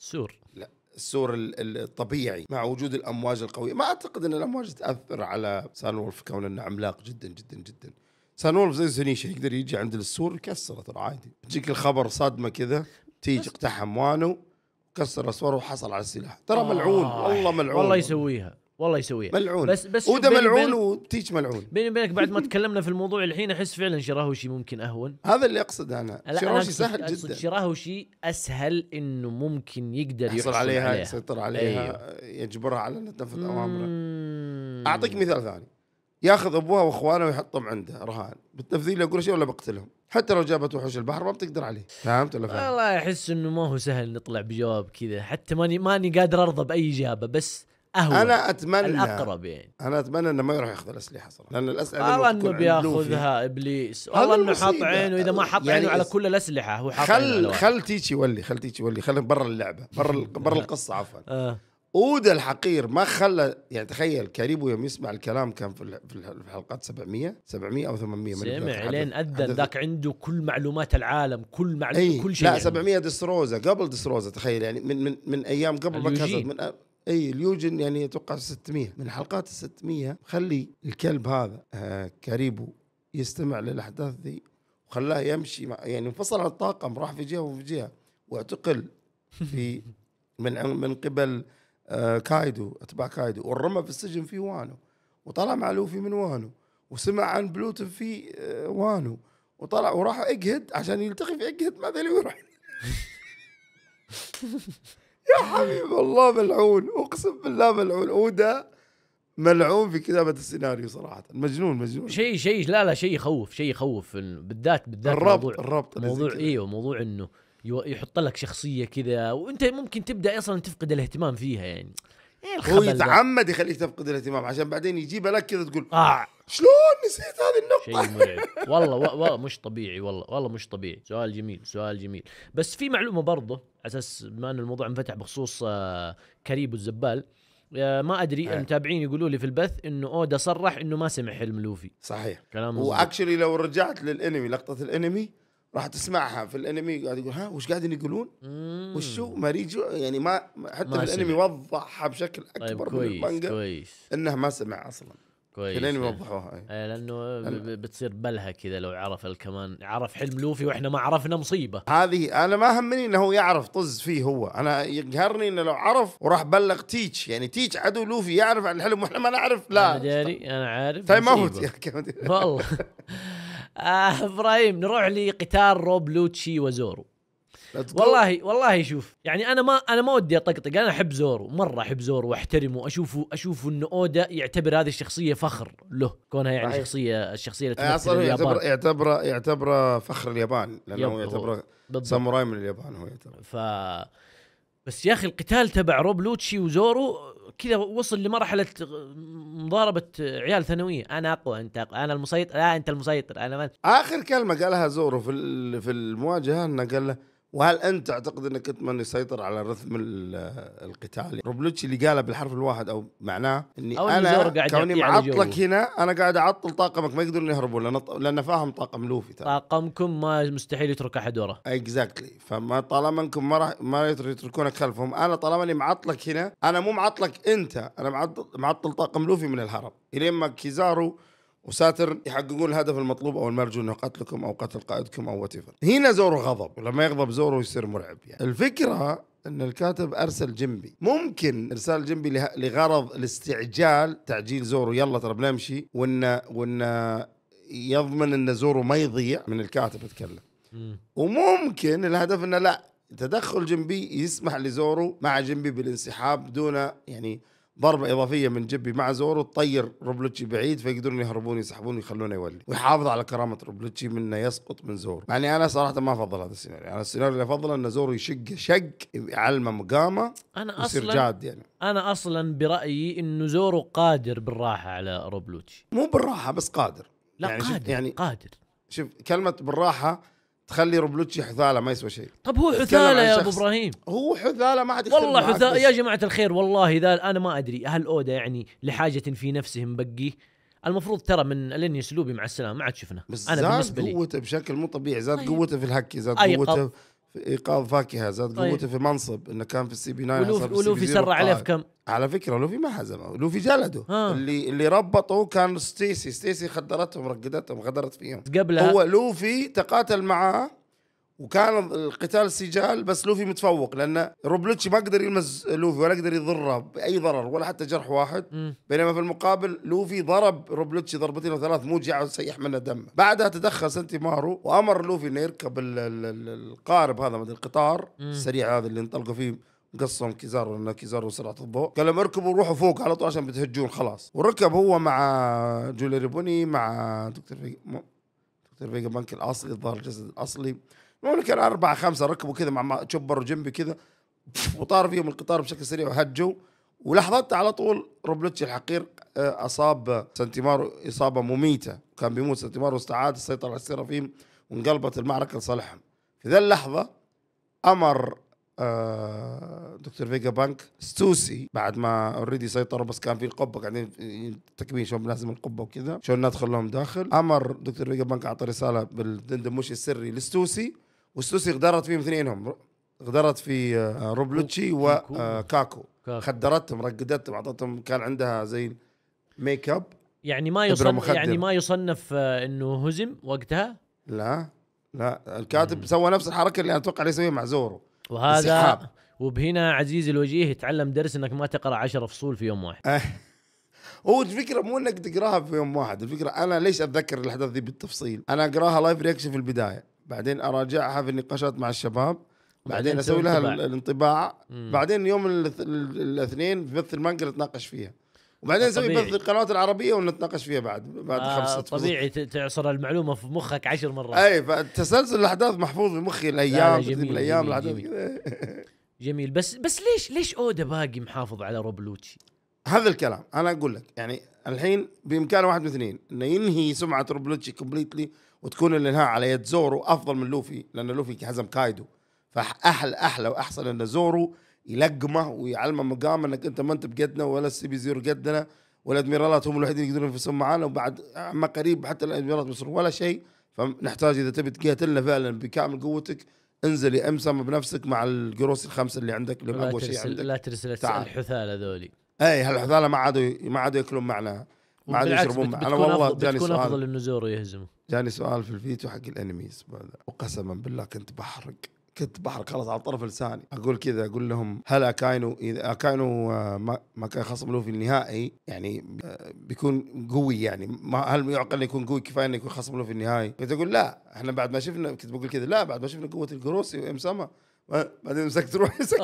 السور لا السور الطبيعي مع وجود الامواج القويه ما اعتقد ان الامواج تاثر على سان وولف كون انه عملاق جدا جدا جدا سان وولف زي زنيشا يقدر يجي عند السور يكسره ترى عادي تجيك الخبر صدمه كذا تيجي اقتحم وانو كسر اسواره وحصل على السلاح ترى آه ملعون والله ملعون والله يسويها والله يسويها ملعون بس بس وده ملعون وتيج ملعون بيني وبينك بعد ما تكلمنا في الموضوع الحين احس فعلا شراهوشي ممكن اهون هذا اللي اقصد انا شراهوشي سهل أقصد جدا شراهوشي اسهل انه ممكن يقدر يحصل عليها, عليها يسيطر عليها أيوه. يجبرها على انها تنفذ اوامره اعطيك مثال ثاني ياخذ ابوها واخوانه ويحطهم عنده رهان بالتفذيل اقول شيء ولا بقتلهم حتى لو جابت وحوش البحر ما بتقدر عليه فهمت ولا فهمت والله احس انه ما هو سهل نطلع بجواب كذا حتى ماني ماني قادر ارضى باي اجابه بس اهون انا اتمنى الاقرب يعني انا اتمنى انه ما يروح ياخذ الاسلحه صراحه لان الاسلحه والله انه بياخذها ابليس والله انه حاط عينه اذا ما حاط يعني عينه على كل الاسلحه هو حاط خل خل تيتش يولي خل تيتش يولي خل برا اللعبه برا برا آه. القصه عفوا آه. اودا الحقير ما خلى يعني تخيل كاريبو يوم يسمع الكلام كان في الحلقات 700 700 او 800 سمع لين اذن ذاك عنده كل معلومات العالم كل معلومات إيه، كل شيء لا 700 دستروزا قبل دستروزا تخيل يعني من من من ايام قبل ما من اي اليوجن يعني اتوقع 600 من حلقات ال 600 خلي الكلب هذا آه كاريبو يستمع للاحداث ذي وخلاه يمشي مع يعني انفصل عن الطاقم راح في جهه وفي جهه واعتقل في من من قبل آه كايدو اتباع كايدو ورمى في السجن في وانو وطلع مع لوفي من وانو وسمع عن بلوتو في آه وانو وطلع وراح اجهد عشان يلتقي في اجهد ما ادري ويروح يا حبيب الله ملعون اقسم بالله ملعون اودا ملعون في كتابه السيناريو صراحه مجنون مجنون شيء شيء لا لا شيء يخوف شيء يخوف بالذات بالذات الربط موضوع الربط موضوع ايوه موضوع انه يحط لك شخصيه كذا وانت ممكن تبدا اصلا تفقد الاهتمام فيها يعني إيه هو يتعمد يخليك تفقد الاهتمام عشان بعدين يجيبها لك كذا تقول آه. آه. شلون نسيت هذه النقطة شيء مرعب والله والله مش طبيعي والله والله مش طبيعي سؤال جميل سؤال جميل بس في معلومة برضه على اساس بما ان الموضوع انفتح بخصوص آه، كريب والزبال آه، ما ادري أيه. المتابعين يقولوا لي في البث انه اودا صرح انه ما سمع حلم لوفي صحيح كلام واكشلي لو رجعت للانمي لقطه الانمي راح تسمعها في الانمي قاعد يقول ها وش قاعدين يقولون؟ وشو ماريجو يعني ما حتى ما في الانمي وضحها بشكل طيب، اكبر طيب من كويس انه ما سمع اصلا كويس الانمي وضحوها اي إيه، لانه بتصير بلهه كذا لو عرف الكمان عرف حلم لوفي واحنا ما عرفنا مصيبه هذه انا ما همني انه هو يعرف طز فيه هو انا يقهرني انه لو عرف وراح بلغ تيتش يعني تيتش عدو لوفي يعرف عن الحلم واحنا ما نعرف لا انا داري انا عارف طيب ما هو والله آه ابراهيم نروح لقتال روب لوتشي وزورو والله والله شوف يعني انا ما انا ما ودي اطقطق انا احب زورو مره احب زورو واحترمه اشوفه اشوف ان اودا يعتبر هذه الشخصيه فخر له كونها يعني شخصيه الشخصيه اللي اصلا يعتبر يعتبره يعتبره فخر اليابان لانه يعتبره ساموراي من اليابان هو يعتبر ف بس يا اخي القتال تبع روب لوتشي وزورو كذا وصل لمرحله مضاربه عيال ثانويه انا اقوى انت أقوى. انا المسيطر لا آه، انت المسيطر انا من. اخر كلمه قالها زورو في في المواجهه انه قال له وهل انت تعتقد انك انت من يسيطر على الرثم القتالي؟ روبلوتشي اللي قاله بالحرف الواحد او معناه اني أو انا كوني معطلك هنا انا قاعد اعطل طاقمك ما يقدرون يهربون لان لان فاهم طاقم لوفي ترى طاقمكم ما مستحيل يترك احد وراه اكزاكتلي exactly. فما طالما انكم ما راح ما يتركونك خلفهم انا طالما اني معطلك هنا انا مو معطلك انت انا معطل معطل طاقم لوفي من الهرب الين ما كيزارو وساترن يحققون الهدف المطلوب او المرجو انه قتلكم او قتل قائدكم او وات هنا زورو غضب ولما يغضب زورو يصير مرعب يعني الفكره ان الكاتب ارسل جنبي ممكن ارسال جنبي لغرض الاستعجال تعجيل زورو يلا ترى بنمشي وان وان يضمن ان زورو ما يضيع من الكاتب اتكلم وممكن الهدف انه لا تدخل جنبي يسمح لزورو مع جنبي بالانسحاب دون يعني ضربه اضافيه من جبي مع زورو تطير روبلوتشي بعيد فيقدرون يهربون يسحبون يخلونه يولي ويحافظ على كرامه روبلوتشي من انه يسقط من زورو مع اني انا صراحه ما افضل هذا السيناريو انا السيناريو اللي افضله ان زورو يشق شق يعلمه مقامه انا اصلا جاد يعني انا اصلا برايي انه زورو قادر بالراحه على روبلوتشي مو بالراحه بس قادر لا يعني قادر يعني قادر شوف كلمه بالراحه تخلي روبلوتشي حثاله ما يسوى شيء طب هو حثاله يا ابو ابراهيم هو حثاله ما حد والله حثاله يا جماعه الخير والله اذا انا ما ادري هل اودا يعني لحاجه في نفسه مبقيه المفروض ترى من لاني اسلوبي مع السلامه ما عاد شفنا بس انا زاد بالنسبه لي قوته بشكل مو طبيعي زاد طيب. قوته في الهكي زاد قوته في ايقاظ فاكهه زاد طيب. قوته طيب. في منصب انه كان في السي بي 9 ولوفي, ولوفي سرع عليه في كم؟ على فكره لوفي ما هزمه لوفي جلده اللي اللي ربطه كان ستيسي ستيسي خدرتهم رقدتهم غدرت فيهم قبلها هو لوفي تقاتل معاه وكان القتال سجال بس لوفي متفوق لان روبلوتشي ما قدر يلمس لوفي ولا قدر يضره باي ضرر ولا حتى جرح واحد م. بينما في المقابل لوفي ضرب روبلوتشي ضربتين او ثلاث موجعه وسيح منه دمه بعدها تدخل سنتي مارو وامر لوفي انه يركب القارب هذا مثل القطار السريع هذا اللي انطلقوا فيه قصهم كيزارو لان كيزارو سرعه الضوء قال لهم اركبوا وروحوا فوق على طول عشان بتهجون خلاص وركب هو مع جولي ريبوني مع دكتور فيجا دكتور فيجا بانك الاصلي الظاهر الجسد الاصلي ممكن اربعه خمسه ركبوا كذا مع تشوبر جنبي كذا وطار فيهم القطار بشكل سريع وهجوا ولحظتها على طول روبلتشي الحقير آه، اصاب سنتيمارو اصابه مميته كان بيموت سنتيمارو واستعاد السيطره على السيرافيم وانقلبت المعركه لصالحهم في ذا اللحظه امر آه، دكتور فيجا بانك ستوسي بعد ما اوريدي سيطروا بس كان في القبه قاعدين تكبين شلون لازم القبه وكذا شلون ندخل لهم داخل امر دكتور فيجا بانك اعطى رساله بالدندموش السري لستوسي والسوسي غدرت فيهم اثنينهم غدرت في آه، روبلوتشي وكاكو آه، خدرتهم رقدتهم اعطتهم كان عندها زي ميك اب يعني ما يصنف يعني ما يصنف آه، انه هزم وقتها لا لا الكاتب سوى نفس الحركه اللي انا اتوقع اللي يسويها مع زورو وهذا السحاب. وبهنا عزيزي الوجيه تعلم درس انك ما تقرا عشر فصول في يوم واحد هو الفكره مو انك تقراها في يوم واحد الفكره انا ليش اتذكر الاحداث دي بالتفصيل انا اقراها لايف رياكشن في البدايه بعدين اراجعها في النقاشات مع الشباب بعدين اسوي لها الانطباع بعدين يوم الاثنين بث المانجا نتناقش فيها وبعدين نسوي بث القنوات العربيه ونتناقش فيها بعد بعد آه خمسة طبيعي تعصر المعلومه في مخك عشر مرات اي فتسلسل الاحداث محفوظ في مخي الايام جميل الايام الاحداث جميل, جميل بس بس ليش ليش اودا باقي محافظ على روبلوتشي؟ هذا الكلام انا اقول لك يعني الحين بامكان واحد من اثنين انه ينهي سمعه روبلوتشي كومبليتلي وتكون الانهاء على يد زورو افضل من لوفي لان لوفي حزم كايدو فاحلى احلى واحسن ان زورو يلقمه ويعلمه مقام انك انت ما انت بقدنا ولا السي بي زيرو قدنا ولا الادميرالات هم الوحيدين يقدرون ينفسون معانا وبعد ما قريب حتى الادميرالات بيصيروا ولا شيء فنحتاج اذا تبي تقاتلنا فعلا بكامل قوتك انزل يا امسم بنفسك مع القروس الخمسه اللي عندك اللي ما شيء عندك لا ترسل الحثاله ذولي اي هالحثاله ما عادوا ما عادوا ياكلون معنا ما عاد يشربون انا والله جاني سؤال افضل انه زورو يهزمه جاني سؤال في الفيديو حق الانميز وقسما بالله كنت بحرق كنت بحرق خلاص على طرف لساني اقول كذا اقول لهم هل اكاينو اذا اكاينو آه، ما كان خصم لوفي النهائي يعني آه، بيكون قوي يعني ما هل يعقل يكون قوي كفايه انه يكون خصم لوفي النهائي كنت اقول لا احنا بعد ما شفنا كنت بقول كذا لا بعد ما شفنا قوه الجروسي وام سما بعدين مسكت روحي سكت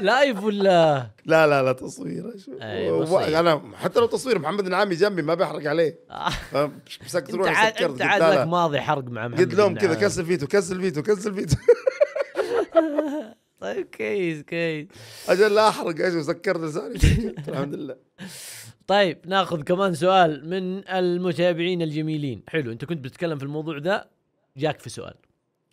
لايف ولا لا لا لا تصوير أيه انا حتى لو تصوير محمد نعامي جنبي ما بحرق عليه آه. مسكت روحي سكرت انت عاد لك ماضي حرق مع محمد قلت لهم كذا كسل فيتو كسل فيتو كسل فيتو طيب كيس كيس اجل لا احرق ايش سكرت لساني الحمد لله طيب ناخذ كمان سؤال من المتابعين الجميلين حلو انت كنت بتتكلم في الموضوع ذا جاك في سؤال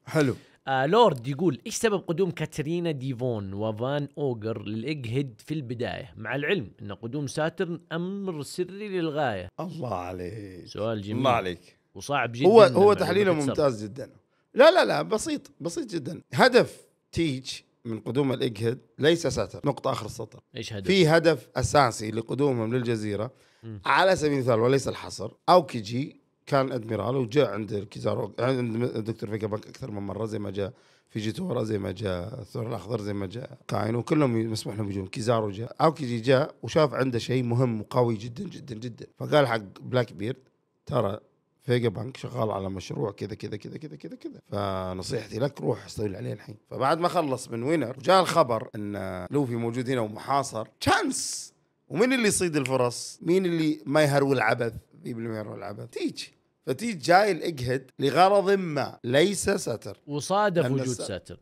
حلو آه لورد يقول ايش سبب قدوم كاترينا ديفون وفان اوجر للاجهد في البدايه مع العلم ان قدوم ساترن امر سري للغايه الله عليك سؤال جميل الله عليك وصعب جدا هو هو تحليله ممتاز جدا لا لا لا بسيط بسيط جدا هدف تيج من قدوم الاجهد ليس ساتر نقطه اخر السطر ايش هدف في هدف اساسي لقدومهم للجزيره م. على سبيل المثال وليس الحصر اوكيجي كان ادميرال وجاء عند كيزارو عند الدكتور بانك اكثر من مره زي ما جاء فيجيتورا زي ما جاء الثور الاخضر زي ما جاء كاين وكلهم مسموح لهم يجون كيزارو جاء اوكيجي جاء وشاف عنده شيء مهم وقوي جدا جدا جدا فقال حق بلاك بيرد ترى فيجا بانك شغال على مشروع كذا كذا كذا كذا كذا كذا فنصيحتي لك روح استولي عليه الحين فبعد ما خلص من وينر جاء الخبر ان لوفي موجود هنا ومحاصر تشانس ومين اللي يصيد الفرص؟ مين اللي ما يهرول العبث؟ في بالمير والعبث تيجي فتيجي جاي الاجهد لغرض ما ليس ستر وصادف وجود ستر ساتر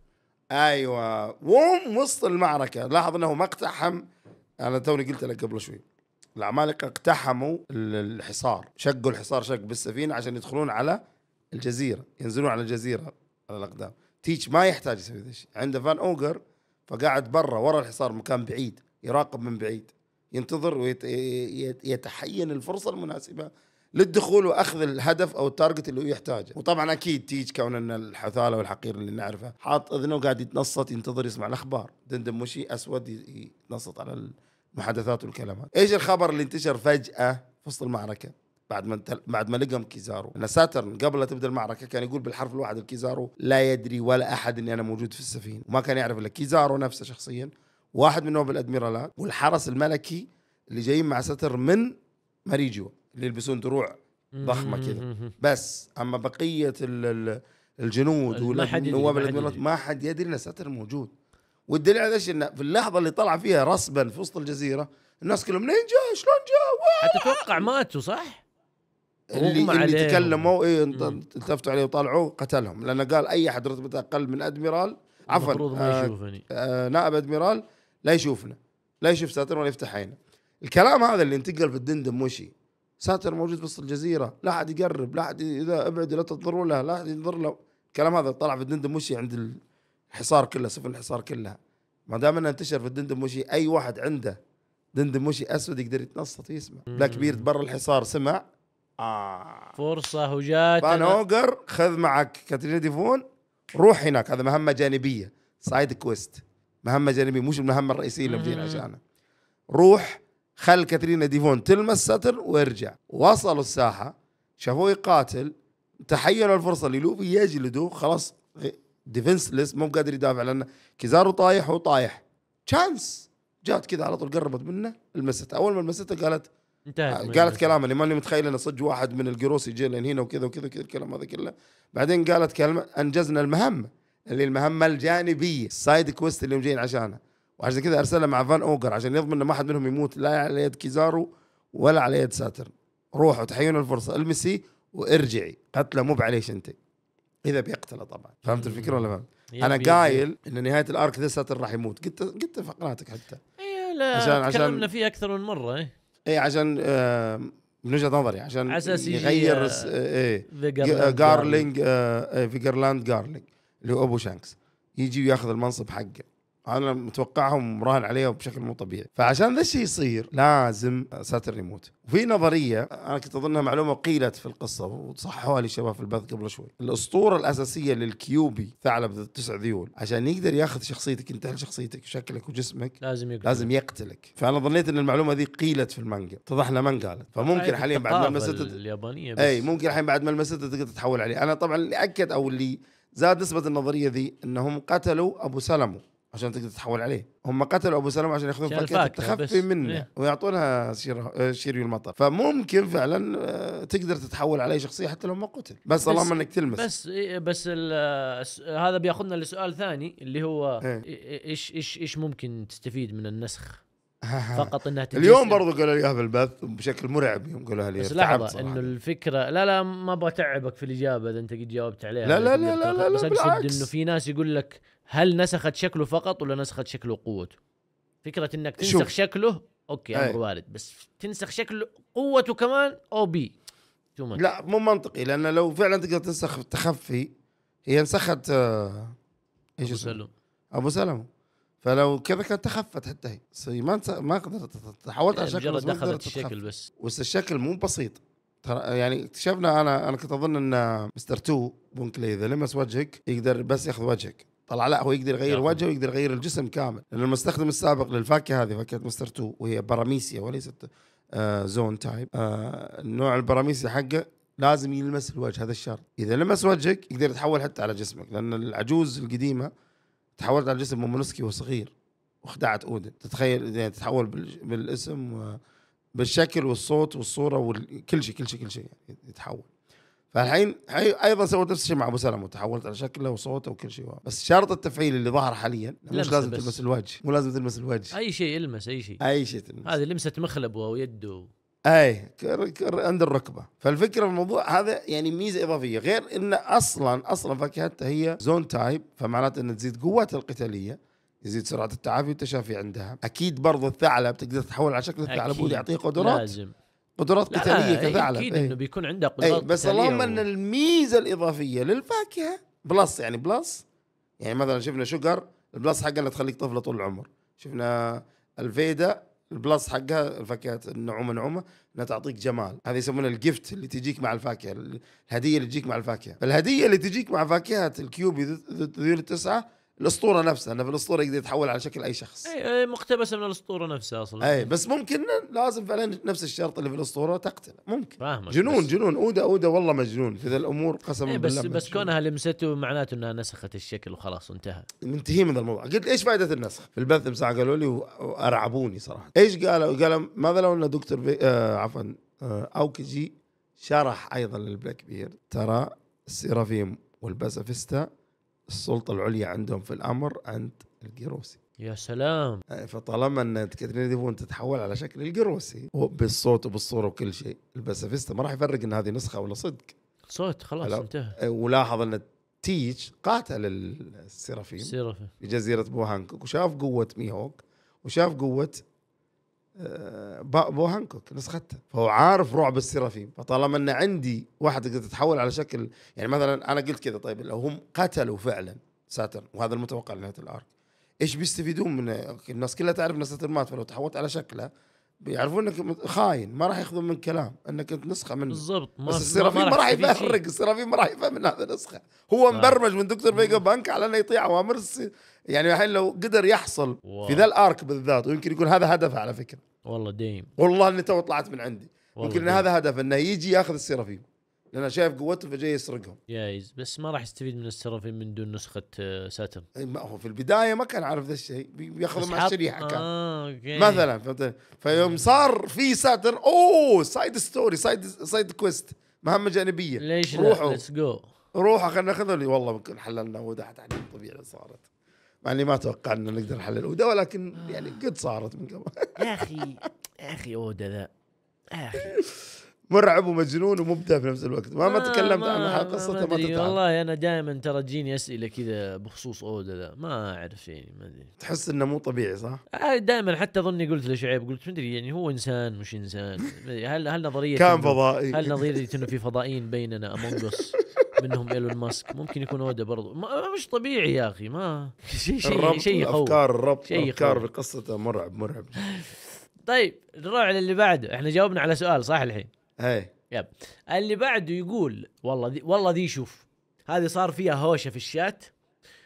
ايوه وهم وسط المعركه لاحظ انه ما اقتحم انا توني قلت لك قبل شوي العمالقه اقتحموا الحصار شقوا الحصار شق بالسفينه عشان يدخلون على الجزيره ينزلون على الجزيره على الاقدام تيتش ما يحتاج يسوي ذا الشيء عنده فان اوجر فقاعد برا ورا الحصار مكان بعيد يراقب من بعيد ينتظر ويتحين الفرصه المناسبه للدخول واخذ الهدف او التارجت اللي هو يحتاجه وطبعا اكيد تيج كون ان الحثاله والحقير اللي نعرفه حاط اذنه وقاعد يتنصت ينتظر يسمع الاخبار دندم مشي اسود يتنصت على المحادثات والكلامات ايش الخبر اللي انتشر فجاه في وسط المعركه بعد ما بعد ما لقم كيزارو ان ساترن قبل لا تبدا المعركه كان يقول بالحرف الواحد الكيزارو لا يدري ولا احد اني انا موجود في السفينه وما كان يعرف الا كيزارو نفسه شخصيا واحد من نوب الادميرالات والحرس الملكي اللي جايين مع ساتر من ماريجيو اللي يلبسون دروع ضخمه كذا بس اما بقيه الجنود ولا نواب والنواب ما حد يدري ان ساتر موجود والدليل على ايش انه في اللحظه اللي طلع فيها رسبا في وسط الجزيره الناس كلهم منين جاء شلون جاء اتوقع ماتوا صح؟ اللي اللي تكلموا اي التفتوا عليه وطالعوه قتلهم لانه قال اي احد رتبته اقل من ادميرال عفوا آه آه نائب ادميرال لا يشوفنا لا يشوف ساتر ولا يفتح عينه الكلام هذا اللي انتقل في الدندن مشي ساتر موجود في وسط الجزيره لا احد يقرب لا احد اذا ابعدوا لا تضروا له لا احد ينظر له الكلام هذا طلع في الدندن مشي عند الحصار كله سفن الحصار كلها ما دام انه انتشر في الدندن مشي اي واحد عنده دندن مشي اسود يقدر يتنصت ويسمع لا كبير برا الحصار سمع آه. فرصة وجات فأنا أوقر خذ معك كاترينا ديفون روح هناك هذا مهمة جانبية سايد كويست مهمة جانبية مش المهمة الرئيسية اللي مدينا عشانها روح خل كاترينا ديفون تلمس ستر وارجع وصلوا الساحه شافوه يقاتل تحينوا الفرصه للوفي يجلده خلاص ديفنسلس مو قادر يدافع لان كيزارو طايح وطايح تشانس جات كذا على طول قربت منه لمسته اول ما لمسته قالت انتهت آه، قالت كلام اللي ماني متخيل انه صدق واحد من القروس يجي لين هنا وكذا وكذا وكذا الكلام هذا كله بعدين قالت كلمه انجزنا المهمه اللي المهمه الجانبيه السايد كويست اللي مجين عشانها وعشان كده ارسلها مع فان اوجر عشان يضمن ان ما حد منهم يموت لا على يد كيزارو ولا على يد ساترن روحوا تحيون الفرصه المسي وارجعي قتله مو بعليش انت اذا بيقتله طبعا فهمت الفكره ولا ما انا قايل ان نهايه الارك ذا ساترن راح يموت قلت قلت في قناتك حتى ايوه لا عشان عشان تكلمنا فيه اكثر من مره اي إيه، عشان آه، من وجهه نظري عشان يغير آه، ايه جارلينج في فيجرلاند جارلينج اللي هو ابو شانكس يجي وياخذ المنصب حقه انا متوقعهم مراهن عليهم بشكل مو طبيعي فعشان ذا الشيء يصير لازم ساتر يموت وفي نظريه انا كنت اظنها معلومه قيلت في القصه وصححوها لي شباب في البث قبل شوي الاسطوره الاساسيه للكيوبي ثعلب ذو التسع ذيول عشان يقدر ياخذ شخصيتك انت شخصيتك وشكلك وجسمك لازم يقتلك. لازم يقتلك فانا ظنيت ان المعلومه ذي قيلت في المانجا اتضح ما من قالت فممكن حاليا بعد ما لمستها اليابانيه بس. اي ممكن الحين بعد ما لمستها تقدر تتحول عليه انا طبعا اللي اكد او اللي زاد نسبه النظريه ذي انهم قتلوا ابو سلمو عشان تقدر تتحول عليه هم قتلوا ابو سلمه عشان ياخذون فاكهه تخفي منه إيه. ويعطونها شيريو المطر فممكن فعلا آه، تقدر تتحول عليه شخصيه حتى لو ما قتل بس, بس اللهم انك تلمس بس إيه، بس هذا بياخذنا لسؤال ثاني اللي هو إيه. ايش ايش ايش ممكن تستفيد من النسخ فقط انها تجسد اليوم يعني. برضو قالوا لي في البث بشكل مرعب يوم قالوا لي بس لحظه انه الفكره لا لا ما ابغى اتعبك في الاجابه اذا انت قد جاوبت عليها لا لا لا لا, لا, لا, لا بس اقصد انه في ناس يقول لك هل نسخت شكله فقط ولا نسخت شكله وقوته؟ فكره انك تنسخ شوف. شكله اوكي امر إيه. وارد بس تنسخ شكله قوته كمان او بي لا مو منطقي لان لو فعلا تقدر تنسخ التخفي هي انسخت آه ايش ابو سلم ابو سلم فلو كذا كانت تخفت حتى هي ما ما قدرت تحولت على يعني شكل بس دخلت الشكل بس بس الشكل مو بسيط ترى يعني اكتشفنا انا انا كنت اظن ان مستر تو بونكلي اذا لمس وجهك يقدر بس ياخذ وجهك طلع لا هو يقدر يغير وجهه ويقدر يغير الجسم كامل لأن المستخدم السابق للفاكهه هذه فاكهه مستر 2 وهي براميسيا وليست آه زون تايب آه النوع البراميسيا حقه لازم يلمس الوجه هذا الشرط اذا لمس وجهك يقدر يتحول حتى على جسمك لان العجوز القديمه تحولت على جسم مومونسكي وهو صغير وخدعت اودن تتخيل يعني تتحول بالاسم بالشكل والصوت والصوره وكل شيء كل شيء كل شيء يعني يتحول فالحين ايضا سويت نفس الشيء مع ابو سلمه تحولت على شكله وصوته وكل شيء بس شرط التفعيل اللي ظهر حاليا مش لازم بس. تلمس الوجه مو لازم تلمس الوجه اي شيء يلمس اي شيء اي شيء تلمس هذه لمسه مخلبه او يده اي عند الركبه فالفكره في الموضوع هذا يعني ميزه اضافيه غير ان اصلا اصلا فاكهتها هي زون تايب فمعناته انها تزيد قوتها القتاليه يزيد سرعه التعافي والتشافي عندها اكيد برضو الثعلب تقدر تحول على شكل الثعلب ويعطيه قدرات لازم قدرات قتاليه كفعلا اكيد إيه. انه بيكون عنده إيه، قدرات إيه. بس اللهم ان الميزه الاضافيه للفاكهه بلس يعني بلس يعني مثلا شفنا شجر البلس حقها اللي تخليك طفله طول العمر شفنا الفيدا البلس حقها الفاكهه النعومه نعومه انها تعطيك جمال هذه يسمونها الجفت اللي تجيك مع الفاكهه الهديه اللي تجيك مع الفاكهه الهديه اللي تجيك مع فاكهه الكيوبي ذيول التسعه الاسطوره نفسها انه في الاسطوره يقدر يتحول على شكل اي شخص اي مقتبسه من الاسطوره نفسها اصلا اي بس ممكن لازم فعلا نفس الشرط اللي في الاسطوره تقتله ممكن فاهمك جنون بس. جنون اودا اودا والله مجنون في ذا الامور قسما إيه، بالله بس بس كونها لمسته معناته انها نسخت الشكل وخلاص انتهى منتهي من الموضوع قلت ايش فائده النسخ في البث بساعه قالوا لي وارعبوني صراحه ايش قالوا قال ماذا لو ان دكتور بي... آه عفوا آه اوكيجي شرح ايضا للبلاك بير ترى السيرافيم والباسافيستا السلطه العليا عندهم في الامر عند القروسي يا سلام آه، فطالما ان كاترين تتحول على شكل القروسي بالصوت وبالصوره وكل شيء الباسفيستا ما راح يفرق ان هذه نسخه ولا صدق صوت خلاص انتهى آه، ولاحظ ان تيج قاتل السيرافيم السيرافيم في جزيره بوهانكوك وشاف قوه ميهوك وشاف قوه بو هانكوك نسختها فهو عارف رعب السرافيم فطالما ان عندي واحد تقدر تتحول على شكل يعني مثلا انا قلت كذا طيب لو هم قتلوا فعلا ساتر وهذا المتوقع لنهايه الارك ايش بيستفيدون من الناس كلها تعرف ان ساتر مات فلو تحولت على شكله بيعرفون انك خاين ما راح ياخذون من كلام انك انت نسخه منه بالضبط بس السيرافين ما راح يفرق السيرافين ما راح يفهم من هذا نسخه هو مبرمج من دكتور فيجا بانك على انه يطيع اوامر يعني الحين لو قدر يحصل واو. في ذا الارك بالذات ويمكن يكون هذا هدفه على فكره والله ديم والله اني تو طلعت من عندي يمكن ان هذا هدفه انه يجي ياخذ السيرافين لانه شايف قوتهم فجاي يسرقهم جايز بس ما راح يستفيد من السرافين من دون نسخه آه، ساترن ما هو في البدايه ما كان عارف ذا الشيء بياخذ مع الشريحه كان آه، أوكي. مثلا فهمت فيوم صار في ساترن اوه سايد ستوري سايد سايد كويست مهمه جانبيه ليش روحوا ليتس جو روحوا خلينا ناخذها لي والله ممكن حللنا وده تحليل طبيعي صارت مع اني ما اتوقع ان نقدر نحلل اودا ولكن يعني قد صارت من قبل يا اخي يا اخي اودا ذا يا اخي مرعب ومجنون ومبدع في نفس الوقت ما ما آه، تكلمت عن قصته ما تتعب والله انا دائما ترى تجيني اسئله كذا بخصوص اودا ذا ما اعرف يعني ما ادري تحس انه مو طبيعي صح؟ آه، دائما حتى اظني قلت لشعيب قلت ما ادري يعني هو انسان مش انسان هل هل نظريه كان فضائي هل نظريه انه في فضائيين بيننا امونج منهم ايلون ماسك ممكن يكون اودا برضو ما مش طبيعي يا اخي ما شيء شيء شيء يخوف افكار الربط شي افكار بقصته مرعب مرعب طيب نروح للي بعده احنا جاوبنا على سؤال صح الحين ايه يب اللي بعده يقول والله دي والله ذي شوف هذه صار فيها هوشه في الشات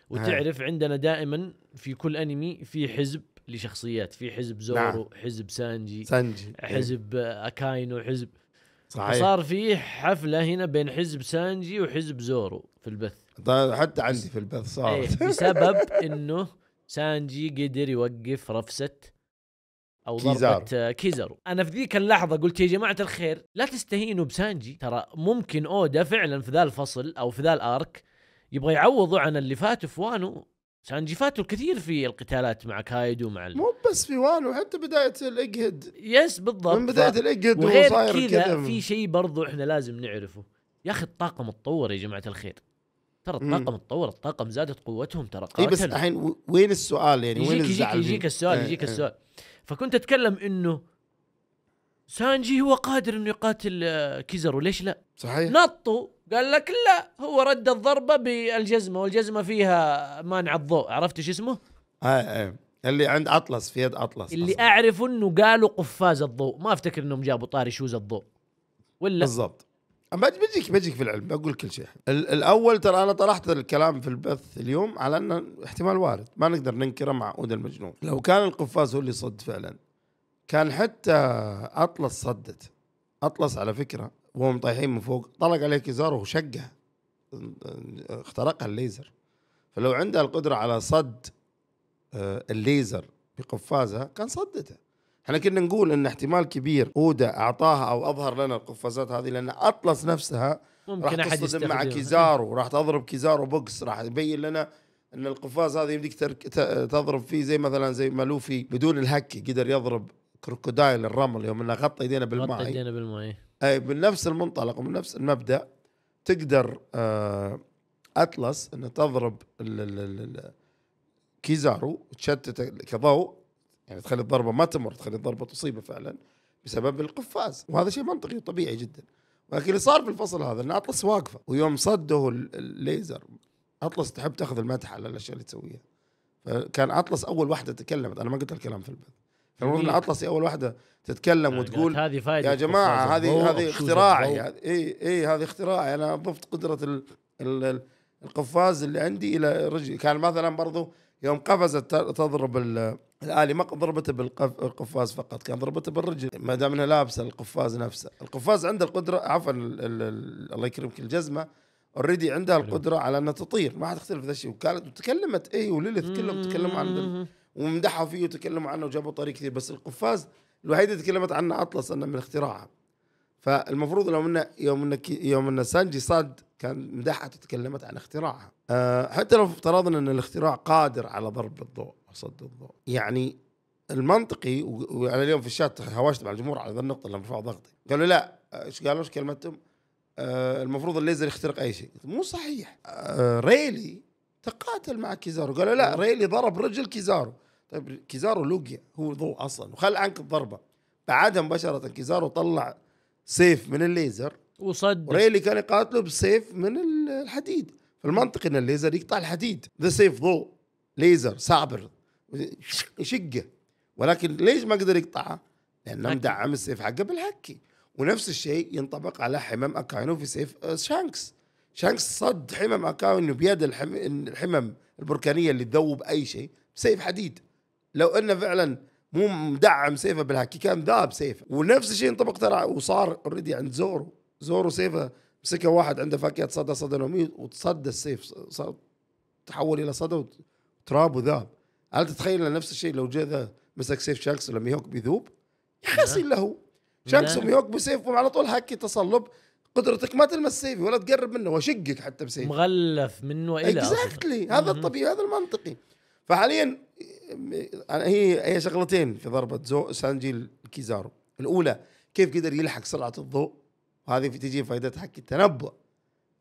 وتعرف إيه. عندنا دائما في كل انمي في حزب لشخصيات في حزب زورو نعم. حزب سانجي سانجي إيه. حزب إيه. اكاينو حزب صحيح صار في حفله هنا بين حزب سانجي وحزب زورو في البث طيب، حتى عندي في البث صار ايه بسبب انه سانجي قدر يوقف رفسه او ضربه كيزارو انا في ذيك اللحظه قلت يا جماعه الخير لا تستهينوا بسانجي ترى ممكن اودا فعلا في ذا الفصل او في ذا الارك يبغى يعوضوا عن اللي فاتوا في وانو سانجي فاتوا الكثير في القتالات مع كايدو مع ال... مو بس في وانو حتى بدايه الاجهد يس بالضبط من بدايه الاجهد وهو صاير كذا في شيء برضو احنا لازم نعرفه يا اخي الطاقم اتطور يا جماعه الخير ترى الطاقم اتطور الطاقم زادت قوتهم ترى اي بس الحين وين السؤال يعني وين يجيك يجيك السؤال يجيك السؤال فكنت اتكلم انه سانجي هو قادر انه يقاتل آه، كيزرو ليش لا؟ صحيح نطوا قال لك لا هو رد الضربه بالجزمه والجزمه فيها مانع الضوء عرفت ايش اسمه؟ اي آه، اي آه. اللي عند اطلس في يد اطلس اللي أصلاً. اعرف انه قالوا قفاز الضوء ما افتكر انهم جابوا طاري شوز الضوء ولا بالضبط بجيك بجيك في العلم بقول كل شيء الاول ترى انا طرحت الكلام في البث اليوم على انه احتمال وارد ما نقدر ننكره مع عود المجنون لو كان القفاز هو اللي صد فعلا كان حتى اطلس صدت اطلس على فكره وهم طايحين من فوق طلق عليه كيزار وشقه اخترقها الليزر فلو عندها القدره على صد آه، الليزر بقفازها كان صدته احنا كنا نقول ان احتمال كبير اودا اعطاها او اظهر لنا القفازات هذه لان اطلس نفسها ممكن راح تصطدم مع كيزارو راح تضرب كيزارو بوكس راح يبين لنا ان القفاز هذا يمديك تضرب فيه زي مثلا زي ما لوفي بدون الهكي قدر يضرب كروكودايل الرمل يوم انه غطى ايدينا بالماء غطى ايدينا بالماء إيه. اي من نفس المنطلق ومن نفس المبدا تقدر آه اطلس انه تضرب ال... ال... ال... كيزارو تشتت كضوء يعني تخلي الضربه ما تمر تخلي الضربه تصيبه فعلا بسبب القفاز وهذا شيء منطقي وطبيعي جدا ولكن اللي صار في الفصل هذا ان اطلس واقفه ويوم صده الليزر اطلس تحب تاخذ المدح على الاشياء اللي تسويها فكان اطلس اول واحده تكلمت انا ما قلت الكلام في البث المفروض ان اطلس اول واحده تتكلم آه، وتقول هذه فائده يا جماعه هذه هذه اختراعي اي اي هذه اختراعي انا ضفت قدره القفاز اللي عندي الى رجلي كان مثلا برضو يوم قفزت تضرب الآلي ما ضربته بالقفاز فقط كان ضربته بالرجل ما دام انها لابسه القفاز نفسه القفاز عنده القدره عفوا الله يكرمك الجزمه اوريدي عندها القدره على انها تطير ما حتختلف ذا الشيء وكانت وتكلمت اي وليلث كلهم تكلموا عن ومدحوا فيه وتكلموا عنه وجابوا طريق كثير بس القفاز الوحيده اللي تكلمت عنه اطلس انه من اختراعها فالمفروض لو انه يوم انه يوم انه سانجي صاد كان مدحت وتكلمت عن اختراعها آه، حتى لو افترضنا ان الاختراع قادر على ضرب الضوء وصد الضوء يعني المنطقي وانا اليوم في الشات هواشت مع الجمهور على ذا النقطه لما رفعوا ضغطي قالوا لا آه، ايش قالوا ايش كلمتهم؟ آه المفروض الليزر يخترق اي شيء مو صحيح آه ريلي تقاتل مع كيزارو قالوا لا ريلي ضرب رجل كيزارو طيب كيزارو لقيا هو ضوء اصلا وخل عنك الضربه بعدها مباشره كيزارو طلع سيف من الليزر وصد ريلي كان يقاتله بسيف من الحديد المنطق ان الليزر يقطع الحديد ذا سيف ضوء ليزر صابر يشقه ولكن ليش ما قدر يقطعه؟ لانه مدعم السيف حقه بالهكي ونفس الشيء ينطبق على حمم اكاينو في سيف آه، شانكس شانكس صد حمم اكاينو بيد الحمم البركانيه اللي تذوب اي شيء بسيف حديد لو انه فعلا مو مدعم سيفه بالهكي كان ذاب سيفه ونفس الشيء ينطبق ترى وصار اوريدي عند زورو زورو سيفه مسكها واحد عنده فاكهه صدى صدى نومي وتصدى السيف تحول الى صدى وتراب وذاب هل تتخيل نفس الشيء لو جاء ذا مسك سيف شانكس ولا ميهوك بيذوب؟ يا يحاسين له شانكس وميهوك بسيفهم على طول حكي تصلب قدرتك ما تلمس سيفي ولا تقرب منه واشقك حتى بسيفي مغلف منه والى اكزاكتلي هذا الطبيعي هذا المنطقي فحاليا هي هي شغلتين في ضربه زو سانجي الكيزارو الاولى كيف قدر يلحق سرعه الضوء وهذه تجي فائدة حق التنبؤ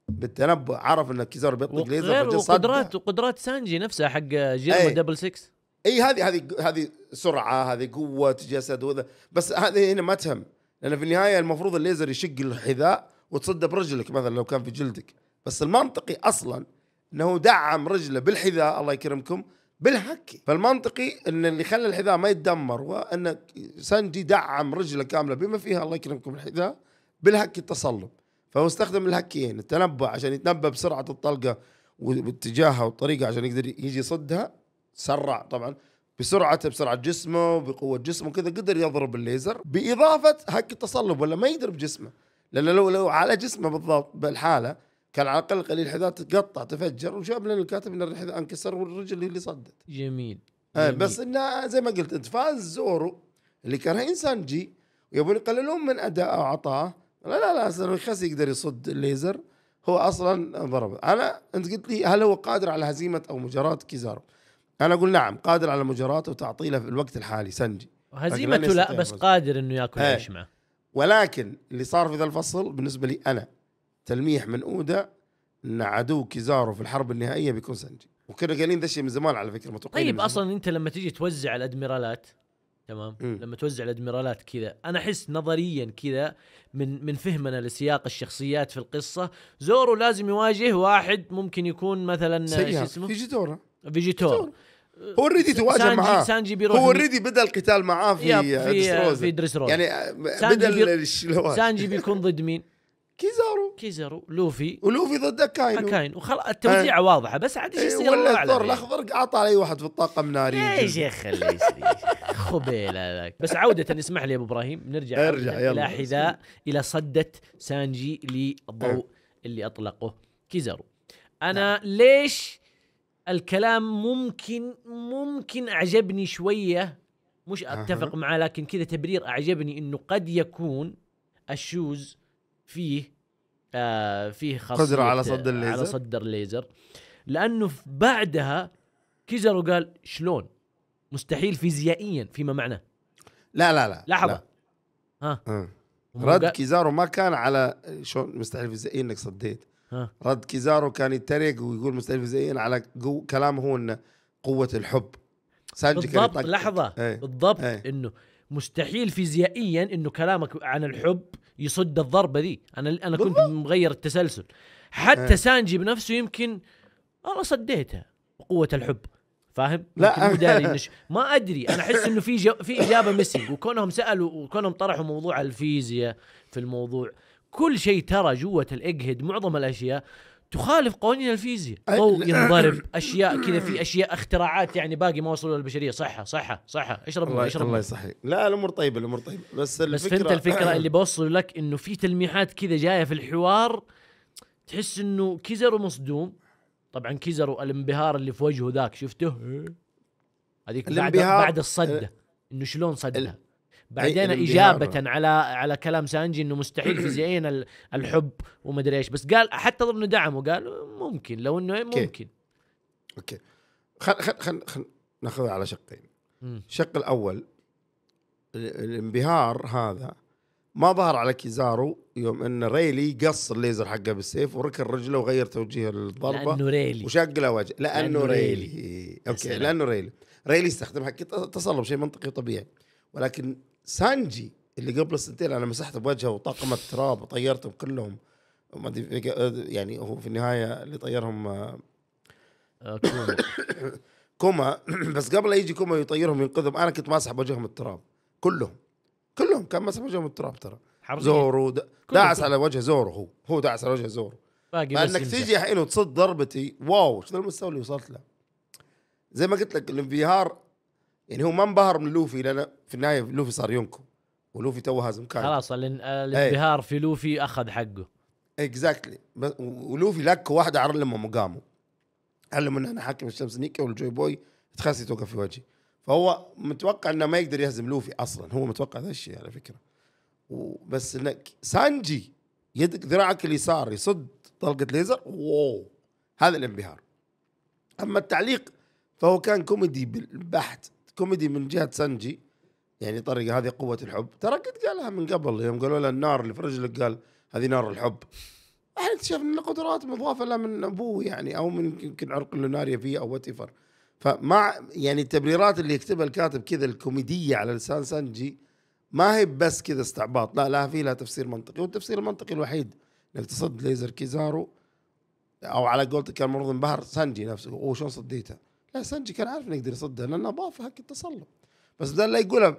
بالتنبؤ عرف ان كيزارو بيطلق ليزر وقدرات وقدرات سانجي نفسها حق جيرمو إيه. دبل 6 اي هذه هذه هذه سرعه هذه قوه جسد وذا بس هذه هنا ما تهم لان في النهايه المفروض الليزر يشق الحذاء وتصده برجلك مثلا لو كان في جلدك بس المنطقي اصلا انه دعم رجله بالحذاء الله يكرمكم بالحكي فالمنطقي ان اللي خلى الحذاء ما يتدمر وان سانجي دعم رجله كامله بما فيها الله يكرمكم الحذاء بالهك التصلب فهو استخدم الهكين التنبؤ عشان يتنبأ بسرعة الطلقة واتجاهها والطريقة عشان يقدر يجي يصدها سرع طبعا بسرعته بسرعة جسمه بقوة جسمه كذا قدر يضرب الليزر بإضافة هك التصلب ولا ما يقدر بجسمه لأنه لو لو على جسمه بالضبط بالحالة كان على الأقل قليل الحذاء تقطع تفجر وجاب لنا الكاتب أن الحذاء انكسر والرجل هي اللي صدت جميل, إيه، جميل. بس انه زي ما قلت انت فاز زورو اللي كان انسان جي ويبون يقللون من اداءه وعطاءه لا لا لا الرخاصي يقدر يصد الليزر هو اصلا ضرب انا انت قلت لي هل هو قادر على هزيمه او مجارات كيزارو انا اقول نعم قادر على مجاراته وتعطيله في الوقت الحالي سنجي هزيمته لا بس قادر انه ياكل إيه. عيش معه ولكن اللي صار في ذا الفصل بالنسبه لي انا تلميح من اودا ان عدو كيزارو في الحرب النهائيه بيكون سنجي وكنا قايلين ذا الشيء من زمان على فكره متوقعين طيب اصلا انت لما تيجي توزع الادميرالات تمام لما توزع الادميرالات كذا انا احس نظريا كذا من من فهمنا لسياق الشخصيات في القصه زورو لازم يواجه واحد ممكن يكون مثلا ايش اسمه فيجيتورا فيجيتورا هو اوريدي تواجه معاه سانجي بيروح هو اوريدي بدا القتال معاه في في آه، دريس روز يعني آه، بدا سانجي, بي... سانجي بيكون ضد مين؟ كيزارو كيزارو لوفي ولوفي ضد كاينو كاين وخلاص التوزيعه أه. واضحه بس عاد ايش إيه، يصير ولا الدور الاخضر عطى اي واحد في الطاقم ناري يا شيخ خبيل هذاك بس عوده اسمح لي يا ابو ابراهيم نرجع ارجع يلا الى حذاء الى صده سانجي للضوء أه. اللي اطلقه كيزارو انا نعم. ليش الكلام ممكن ممكن اعجبني شويه مش اتفق أه. معاه لكن كذا تبرير اعجبني انه قد يكون الشوز فيه آه فيه خاصيه قدره على صد الليزر على صد الليزر لانه بعدها كيزارو قال شلون مستحيل فيزيائيا فيما معناه لا لا لا لحظه لا. ها أه. رد كيزارو ما كان على شلون مستحيل فيزيائيا انك صديت ها. رد كيزارو كان يتريق ويقول مستحيل فيزيائيا على قو... كلامه هو انه قوه الحب سانجي بالضبط لحظه ايه. بالضبط ايه. انه مستحيل فيزيائيا انه كلامك عن الحب يصد الضربه دي انا انا كنت مغير التسلسل حتى إيه. سانجي بنفسه يمكن انا صديتها قوه الحب فاهم؟ لا داري ما ادري انا احس انه في جو... في اجابه ميسنج وكونهم سالوا وكونهم طرحوا موضوع الفيزياء في الموضوع كل شيء ترى جوة الاجهد معظم الاشياء تخالف قوانين الفيزياء ضوء ينضرب اشياء كذا في اشياء اختراعات يعني باقي ما وصلوا للبشريه صحه صحه صحه اشرب الله اشرب الله يصحيك لا الامور طيبه الامور طيبه بس الفكره بس فهمت الفكره اللي بوصل لك انه في تلميحات كذا جايه في الحوار تحس انه كيزرو مصدوم طبعا كيزرو الانبهار اللي في وجهه ذاك شفته هذيك بعد بعد الصده انه شلون صدها بعدين اجابه على على كلام سانجي انه مستحيل فيزيائيا الحب ومدري ايش بس قال حتى ضمن دعمه قال ممكن لو انه ممكن اوكي خل خل خل, خل ناخذها على شقين الشق الاول الانبهار هذا ما ظهر على كيزارو يوم ان ريلي قص الليزر حقه بالسيف وركن رجله وغير توجيه الضربه لانه ريلي وشق له وجه لانه, لأنه ريلي. ريلي اوكي لانه ريلي ريلي استخدم حق تصلب شيء منطقي وطبيعي ولكن سانجي اللي قبل سنتين انا مسحته بوجهه وطاقم التراب وطيرتهم كلهم ما يعني هو في النهايه اللي طيرهم آه، آه، كوما كوما بس قبل يجي كوما يطيرهم ينقذهم انا كنت ماسح وجههم التراب كلهم كلهم كان ماسح وجههم التراب ترى زورو داعس على وجه زورو هو هو داعس على وجه زورو فانك تيجي الحين وتصد ضربتي واو شو المستوى اللي وصلت له زي ما قلت لك الانبهار يعني هو ما انبهر من لوفي لان في النهايه لوفي صار ينكو ولوفي تو هازم كايدو خلاص إيه. الانبهار في لوفي اخذ حقه اكزاكتلي ولوفي لك واحده علمه مقامه علم ان انا حاكم الشمس نيكا والجوي بوي تخسي توقف في وجهي فهو متوقع انه ما يقدر يهزم لوفي اصلا هو متوقع ذا الشيء على فكره بس انك سانجي يدك ذراعك اليسار يصد طلقه ليزر واو هذا الانبهار اما التعليق فهو كان كوميدي بحت كوميدي من جهه سنجي يعني طريقه هذه قوه الحب ترى قد قالها من قبل يوم قالوا له النار اللي في رجلك قال هذه نار الحب احنا اكتشفنا ان القدرات مضافه لها من ابوه يعني او من يمكن عرق اللوناريا فيه او وات فما يعني التبريرات اللي يكتبها الكاتب كذا الكوميديه على لسان سانجي ما هي بس كذا استعباط لا لا في لها تفسير منطقي والتفسير المنطقي الوحيد انك تصد ليزر كيزارو او على قولتك كان المفروض انبهر سانجي نفسه وشلون شلون صديته لا سانجي كان عارف انه يقدر يصدها لانه اضاف هاك التصلب بس بدل لا يقولها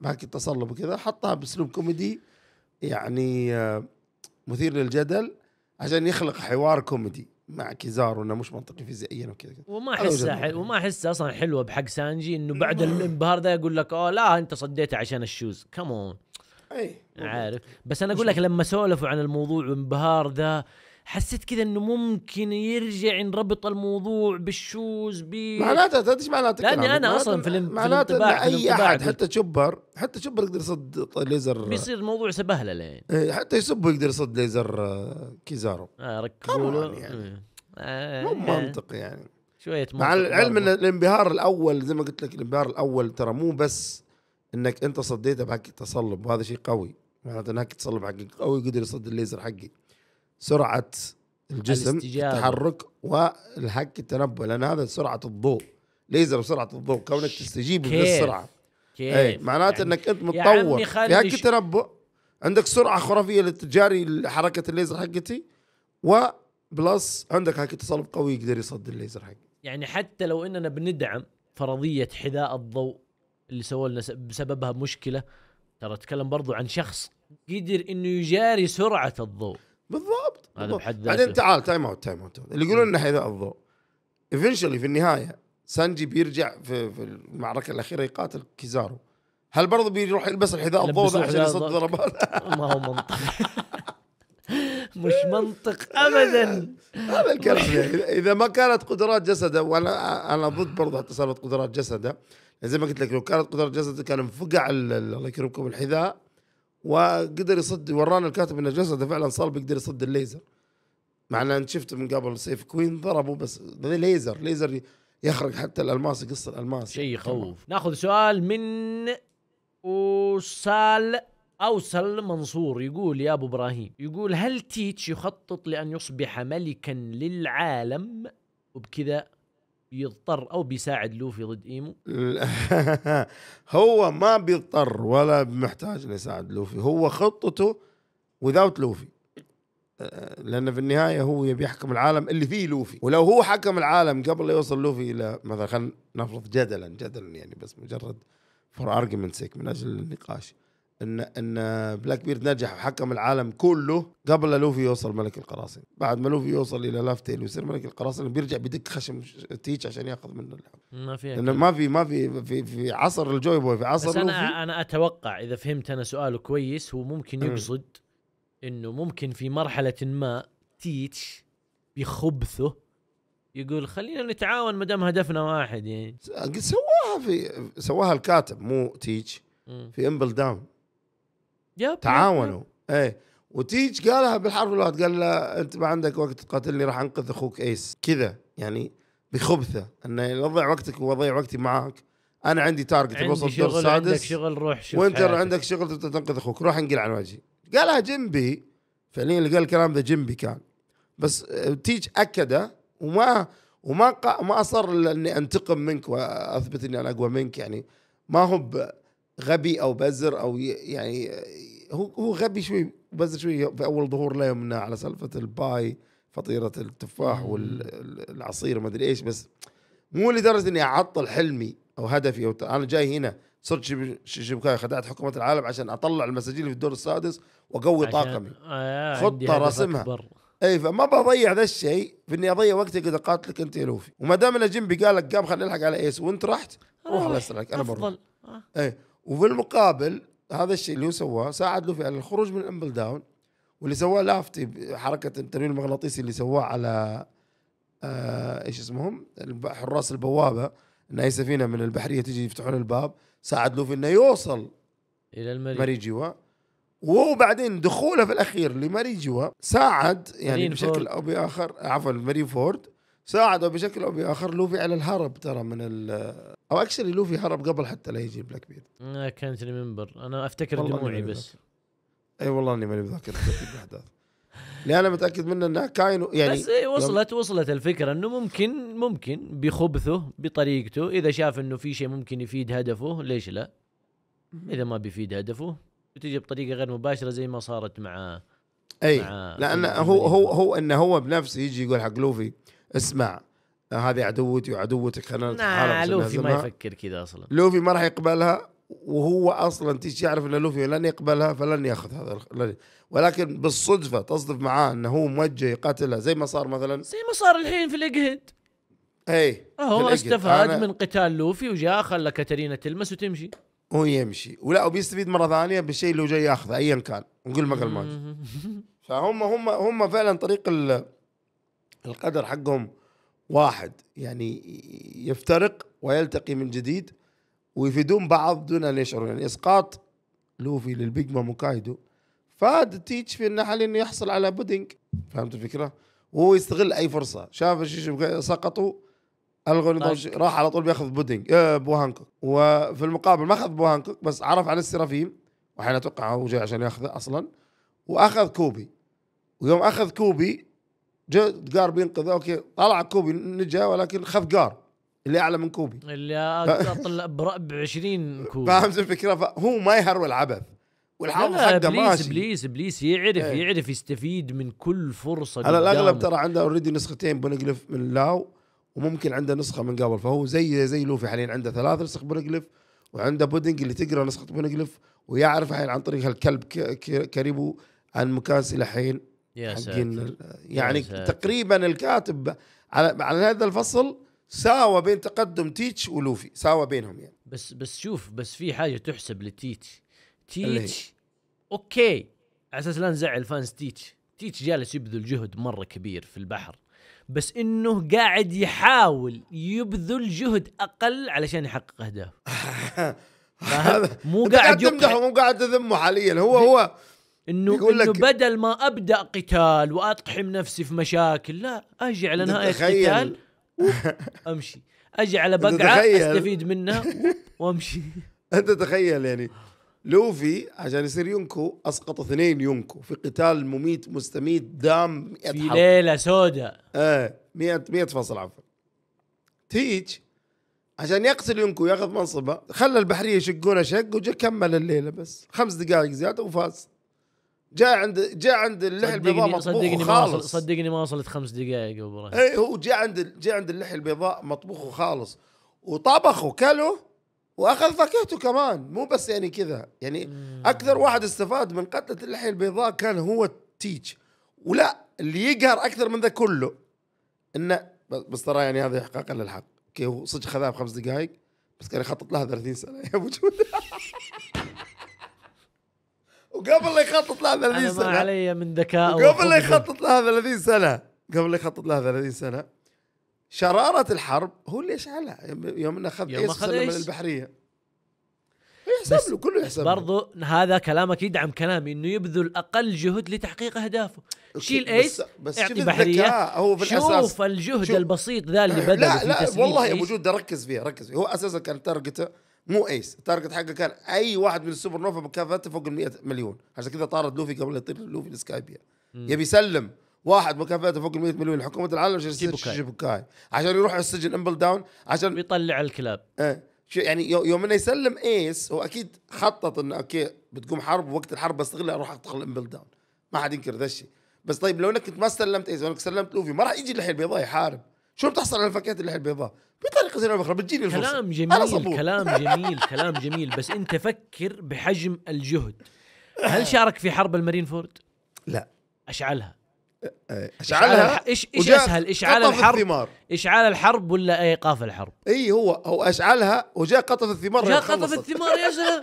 بهاك التصلب وكذا حطها باسلوب كوميدي يعني آه، مثير للجدل عشان يخلق حوار كوميدي مع كيزارو انه مش منطقي فيزيائيا وكذا وما احسها حل... وما احسها اصلا حلوه بحق سانجي انه بعد الانبهار ذا يقول لك اه لا انت صديته عشان الشوز كمون اي عارف بس انا اقول لك لما سولفوا عن الموضوع وانبهار ذا حسيت كذا انه ممكن يرجع ينربط الموضوع بالشوز ب معناته تدري ايش معناته لاني انا اصلا في معناته معناته اي احد حتى شبر حتى شبر يقدر يصد ليزر بيصير الموضوع سبهله يعني إيه، حتى يسبه يقدر يصد ليزر آه، كيزارو آه ركبوا يعني إيه. آه مو إيه. منطق يعني شويه مع العلم ان الانبهار الاول زي ما قلت لك الانبهار الاول ترى مو بس انك انت صديته بحق التصلب وهذا شيء قوي معناته انك تصلب حقك قوي قدر يصد الليزر حقي سرعه الجسم الاستجابة. التحرك والحق التنبؤ لان هذا سرعه الضوء ليزر بسرعه الضوء كونك تستجيب كيف اي معناته يعني انك انت يعني متطور في حق التنبؤ عندك سرعه خرافيه لتجاري حركه الليزر حقتي وبلس عندك حق تصلب قوي يقدر يصد الليزر حقي يعني حتى لو اننا بندعم فرضيه حذاء الضوء اللي سووا لنا بسببها مشكله ترى اتكلم برضو عن شخص قدر انه يجاري سرعه الضوء بالضبط هذا بحد ذاته بعدين تعال تايم اوت تايم اوت اللي يقولون انه حذاء الضوء ايفنشولي في النهايه سانجي بيرجع في, في المعركه الاخيره يقاتل كيزارو هل برضه بيروح يلبس الحذاء الضوء عشان يصد ضربات؟ ما هو منطق مش منطق ابدا هذا الكلام اذا ما كانت قدرات جسده وانا انا ضد برضه تصرف قدرات جسده زي ما قلت لك لو كانت قدرات جسده كان انفقع الله يكرمكم الحذاء وقدر يصد ورانا الكاتب ان جسده فعلا صلب يقدر يصد الليزر مع ان شفت من قبل سيف كوين ضربه بس ليزر ليزر يخرج حتى الالماس يقص الالماس شيء يخوف ناخذ سؤال من اوسال اوسل منصور يقول يا أبو إبراهيم يقول هل تيتش يخطط لأن يصبح ملكا للعالم وبكذا بيضطر او بيساعد لوفي ضد ايمو هو ما بيضطر ولا محتاج يساعد لوفي هو خطته وذاوت لوفي آه، لان في النهايه هو يبي يحكم العالم اللي فيه لوفي ولو هو حكم العالم قبل لا يوصل لوفي الى مثلا خلينا نفرض جدلا جدلا يعني بس مجرد فور ارجيومنت سيك من اجل النقاش ان ان بلاك بيرد نجح وحكم العالم كله قبل لوفي يوصل ملك القراصنه بعد ما لوفي يوصل الى لافتيل ويصير ملك القراصنه بيرجع بيدق خشم تيتش عشان ياخذ منه الحب ما في لانه ما في ما في في في عصر الجوي بوي في عصر بس لوفي انا انا اتوقع اذا فهمت انا سؤاله كويس هو ممكن يقصد انه ممكن في مرحله ما تيتش بخبثه يقول خلينا نتعاون ما دام هدفنا واحد يعني سواها في سواها الكاتب مو تيتش في امبل داون يب تعاونوا ايه وتيج قالها بالحرف الواحد قال له انت ما عندك وقت تقاتلني راح انقذ اخوك ايس كذا يعني بخبثه انه اضيع وقتك واضيع وقتي معاك انا عندي تارجت عندي بوصل الدور السادس عندك شغل روح شوف وانت حياتك. عندك شغل تنقذ اخوك روح انقل عن وجهي قالها جنبي فعليا اللي قال الكلام ذا جنبي كان بس آه، تيج اكده وما وما ما اصر اني انتقم منك واثبت اني انا اقوى منك يعني ما هو غبي او بزر او يعني هو هو غبي شوي بزر شوي في اول ظهور له من على سالفه الباي فطيره التفاح والعصير وما ادري ايش بس مو لدرجه اني اعطل حلمي او هدفي او انا جاي هنا صرت شبكاي خدعت حكومه العالم عشان اطلع المساجين في الدور السادس واقوي طاقمي آه خطه رسمها أكبر. اي فما بضيع ذا الشيء في اني اضيع وقتي قد اقاتلك انت يا لوفي وما دام انا جنبي قال لك قام خلينا نلحق على ايس وانت رحت روح الله يسلمك انا بروح آه. اي وفي المقابل هذا الشيء اللي هو سواه ساعد لوفي على الخروج من امبل داون واللي سواه لافتي بحركه التنويم المغناطيسي اللي سواه على آه ايش اسمهم حراس البوابه ان اي سفينه من البحريه تجي يفتحون الباب ساعد لوفي انه يوصل الى المريء مري جوا وبعدين دخوله في الاخير لماري جوا ساعد يعني بشكل او باخر عفوا ماري فورد ساعده بشكل او باخر لوفي على الهرب ترى من ال او اكشلي لوفي هرب قبل حتى لا يجي بلاك بيرد انا آه، كانت ريمبر انا افتكر دموعي بس اي والله اني ماني مذاكر الاحداث اللي انا متاكد منه انه كاينو يعني بس إيه وصلت وصلت الفكره انه ممكن ممكن بخبثه بطريقته اذا شاف انه في شيء ممكن يفيد هدفه ليش لا؟ اذا ما بيفيد هدفه بتجي بطريقه غير مباشره زي ما صارت مع اي مع لان هو هو هو انه هو بنفسه يجي يقول حق لوفي اسمع هذه عدوتي وعدوتك خلينا نتحارب لوفي ما يفكر كذا اصلا لوفي ما راح يقبلها وهو اصلا تيجي يعرف ان لوفي لن يقبلها فلن ياخذ هذا لن... ولكن بالصدفه تصدف معاه انه هو موجه يقاتلها زي ما صار مثلا زي ما صار الحين في الاجهد اي آه، هو استفاد أنا... من قتال لوفي وجاء خلى كاترينا تلمس وتمشي هو يمشي ولا وبيستفيد مره ثانيه بالشيء اللي هو جاي ياخذه ايا كان نقول ما قال فهم هم هم فعلا طريق ال... القدر حقهم واحد يعني يفترق ويلتقي من جديد ويفيدون بعض دون ان يشعرون يعني اسقاط لوفي للبيج مامو كايدو فاد تيتش في النحل انه يحصل على بودينج فهمت الفكره؟ وهو يستغل اي فرصه شاف الشيش سقطوا الغوا طيب. راح على طول بياخذ بودينج آه بو هانكوك وفي المقابل ما اخذ بو هانكوك بس عرف عن السرافيم وحين اتوقع هو جاي عشان ياخذه اصلا واخذ كوبي ويوم اخذ كوبي جاء قار بينقذ اوكي طلع كوبي نجا ولكن خف قار اللي اعلى من كوبي اللي اطلع ب 20 كوبي فهمت الفكره فهو ما يهرول العبث والحظ حقه ماشي ابليس ابليس يعرف ايه. يعرف يستفيد من كل فرصه على الاغلب ترى عنده اوريدي نسختين بونجلف من لاو وممكن عنده نسخه من قبل فهو زي زي لوفي حاليا عنده ثلاث نسخ بونجلف وعنده بودنج اللي تقرا نسخه بونجلف ويعرف الحين عن طريق هالكلب كريبو عن مكان سلاحين يا حقين يعني يا تقريبا الكاتب على على هذا الفصل ساوى بين تقدم تيتش ولوفي ساوى بينهم يعني بس بس شوف بس في حاجه تحسب لتيتش تيتش اوكي على اساس لا نزعل فانز تيتش تيتش جالس يبذل جهد مره كبير في البحر بس انه قاعد يحاول يبذل جهد اقل علشان يحقق اهدافه مو قاعد يمدحه مو قاعد تذمه حاليا هو هو انه يقول لك انه بدل ما ابدا قتال واطحم نفسي في مشاكل لا اجي على نهايه قتال امشي اجي على بقعه استفيد منها وامشي انت تخيل يعني لوفي عشان يصير يونكو اسقط اثنين يونكو في قتال مميت مستميت دام في ليله سوداء ايه 100 100 فصل عفوا تيج عشان يقتل يونكو ياخذ منصبه خلى البحريه يشقونه شق وجا كمل الليله بس خمس دقائق زياده وفاز جاء عند جاء عند اللحية البيضاء مطبوخ صدقني ما صدقني ما وصلت خمس دقائق ابو اي هو جاء عند جاء عند اللحية البيضاء مطبوخ وخالص وطبخ وكله واخذ فاكهته كمان مو بس يعني كذا يعني مم. اكثر واحد استفاد من قتله اللحية البيضاء كان هو تيتش ولا اللي يقهر اكثر من ذا كله انه بس ترى يعني هذا احقاق للحق اوكي هو صدق خذاها بخمس دقائق بس كان يخطط لها 30 سنه يا ابو جود وقبل لا يخطط لها 30 سنه ما علي من ذكاء وقبل لا يخطط لها 30 سنه قبل لا يخطط لها 30 سنه شراره الحرب هو اللي يشعلها يوم انه اخذ يوم اخذ من البحريه يحسب له كله يحسب برضو هذا كلامك يدعم كلامي انه يبذل اقل جهد لتحقيق اهدافه شيل ايس بس بس اعطي بحريه هو في الأساس شوف الجهد شوف البسيط ذا اللي بدا لا لا والله يا ابو ركز فيها ركز فيها هو اساسا كان تارجته مو ايس التارجت حقه كان اي واحد من السوبر نوفا مكافاته فوق ال 100 مليون عشان كذا طارد لوفي قبل يطير لوفي لسكايبيا يبي يسلم واحد مكافاته فوق ال 100 مليون لحكومه العالم عشان يصير شيبوكاي عشان يروح السجن امبل داون عشان يطلع الكلاب ايه يعني يوم انه يسلم ايس هو اكيد خطط انه اوكي بتقوم حرب وقت الحرب بستغلها اروح ادخل امبل داون ما حد ينكر ذا الشيء بس طيب لو انك كنت ما سلمت ايس لو انك سلمت لوفي ما راح يجي الحين بيضاي يحارب شو بتحصل على الفاكهات اللي هي البيضاء بطريقه زي او باخرى بتجيني الفرصه كلام جميل كلام جميل كلام جميل بس انت فكر بحجم الجهد هل شارك في حرب المارين فورد لا اشعلها اشعلها ايش ايش اسهل اشعال الحرب الثمار. اشعال الحرب ولا ايقاف الحرب اي هو هو اشعلها وجاء قطف الثمار جاء قطف الثمار يا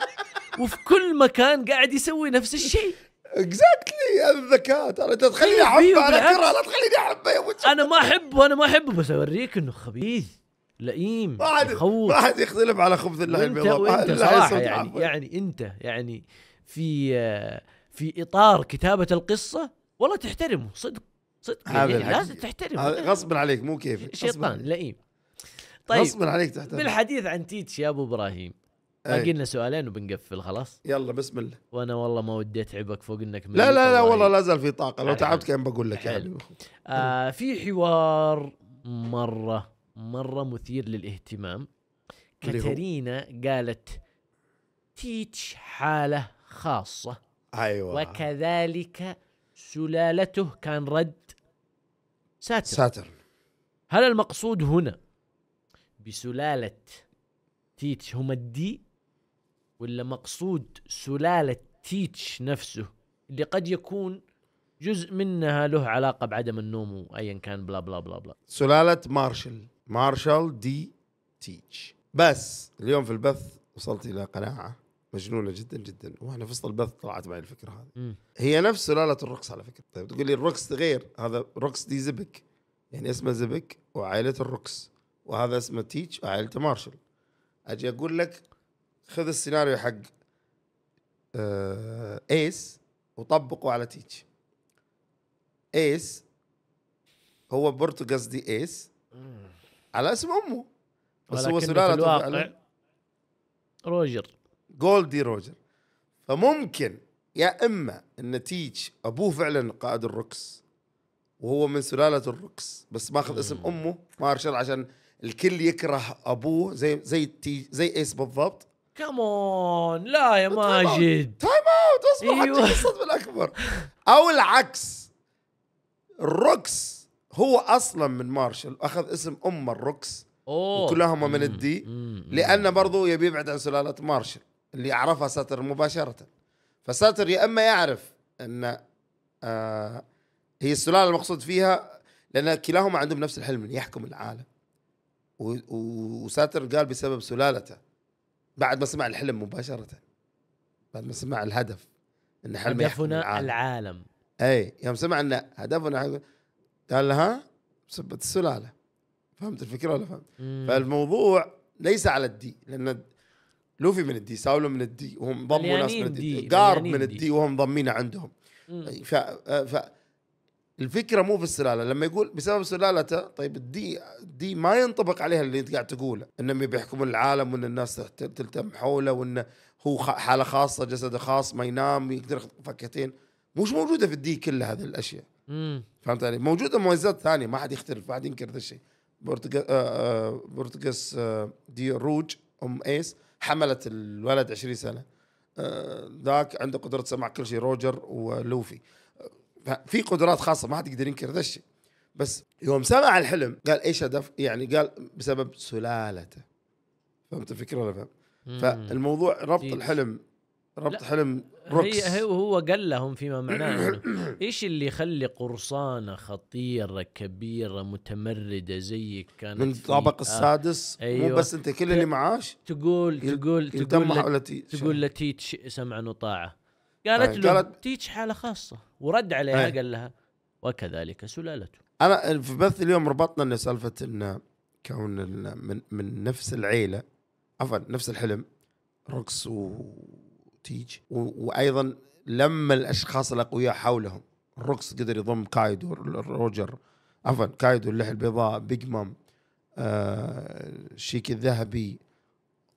وفي كل مكان قاعد يسوي نفس الشيء اكزاكتلي هذا الذكاء ترى انت تخليني إيه، احبه انا كره لا تخليني احبه يا ابو انا ما احبه انا ما احبه بس اوريك انه خبيث لئيم ما حد ما حد يختلف على خبث الله البيضاء وانت, صراحه يعني يعني انت يعني في في اطار كتابه القصه والله تحترمه صدق صدق يعني لازم تحترمه غصبا عليك مو كيف شيطان لئيم طيب غصبا عليك تحترمه بالحديث عن تيتش يا ابو ابراهيم باقي إيه. لنا سؤالين وبنقفل خلاص يلا بسم الله وانا والله ما ودي اتعبك فوق انك لا لا لا والله لا زال في طاقه لو تعبت كان بقول لك يعني آه في حوار مره مره مثير للاهتمام كاترينا قالت تيتش حاله خاصه ايوه وكذلك سلالته كان رد ساتر ساتر هل المقصود هنا بسلاله تيتش هم الدي ولا مقصود سلالة تيتش نفسه اللي قد يكون جزء منها له علاقة بعدم النوم وأيا كان بلا بلا بلا بلا سلالة مارشل مارشال دي تيتش بس اليوم في البث وصلت إلى قناعة مجنونه جدا جدا واحنا في وسط البث طلعت معي الفكره هذه م. هي نفس سلاله الرقص على فكره طيب تقول لي الرقص غير هذا رقص دي زبك يعني اسمه زبك وعائله الرقص وهذا اسمه تيتش وعائلته مارشل اجي اقول لك خذ السيناريو حق ايس آه، وطبقه على تيتش ايس هو بورتو قصدي ايس على اسم امه بس هو سلاله الواقع روجر جولدي روجر فممكن يا اما ان تيتش ابوه فعلا قائد الروكس وهو من سلاله الروكس بس ماخذ اسم امه مارشال عشان الكل يكره ابوه زي زي تي زي ايس بالضبط كمون لا يا ماجد تايم اوت اصبر أيوة. الصدمه الاكبر او العكس الروكس هو اصلا من مارشل اخذ اسم ام الروكس أوه. وكلهم من الدي لانه برضو يبي يبعد عن سلاله مارشل اللي عرفها ساتر مباشره فساتر يا اما يعرف ان آه هي السلاله المقصود فيها لان كلاهما عندهم نفس الحلم يحكم العالم وساتر قال بسبب سلالته بعد ما سمع الحلم مباشره بعد ما سمع الهدف ان حلم هدفنا العالم. العالم اي يوم سمع ان هدفنا قال لها سبت السلاله فهمت الفكره ولا فهمت؟ فالموضوع ليس على الدي لان لوفي من الدي ساولو من الدي وهم ضموا ناس من الدي جارد من الدي وهم ضمينه عندهم ف... ف... الفكره مو في السلاله لما يقول بسبب سلالته طيب الدي دي ما ينطبق عليها اللي انت قاعد تقوله انهم بيحكمون العالم وان الناس تلتم حوله وانه هو حاله خاصه جسده خاص ما ينام يقدر فكتين مش موجوده في الدي كل هذه الاشياء مم. فهمت علي موجوده مميزات ثانيه ما حد يختلف ما حد ينكر ذا الشيء برتقس آه، آه، آه، دي روج ام ايس حملت الولد 20 سنه ذاك عنده قدره سمع كل شيء روجر ولوفي ففي قدرات خاصه ما حد يقدر ينكر ذا الشيء بس يوم سمع الحلم قال ايش هدف يعني قال بسبب سلالته فهمت الفكره ولا فهم؟ فالموضوع ربط الحلم ربط حلم روكس هي هو قال لهم فيما معناه ايش اللي يخلي قرصانه خطيره كبيره متمرده زيك كانت من الطابق آه، السادس أيوة. مو بس انت كل اللي معاش تقول تقول تقول تقول لتيت سمعا وطاعه قالت إيه، له قالت... تيج حاله خاصه ورد عليها أي. قال لها وكذلك سلالته انا في بث اليوم ربطنا ان سالفه انه كون من من نفس العيله عفوا نفس الحلم رقص وتيج و... وايضا لما الاشخاص الاقوياء حولهم الرقص قدر يضم كايدو روجر عفوا كايدو اللحية البيضاء بيج مام آه شيك الذهبي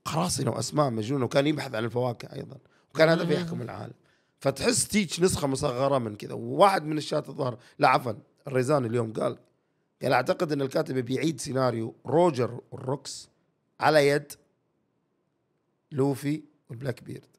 قراصنه واسماء مجنونه وكان يبحث عن الفواكه ايضا وكان هذا بيحكم العالم فتحس تيتش نسخه مصغره من كذا وواحد من الشات الظهر لا عفوا الريزان اليوم قال قال اعتقد ان الكاتب بيعيد سيناريو روجر الروكس على يد لوفي والبلاك بيرد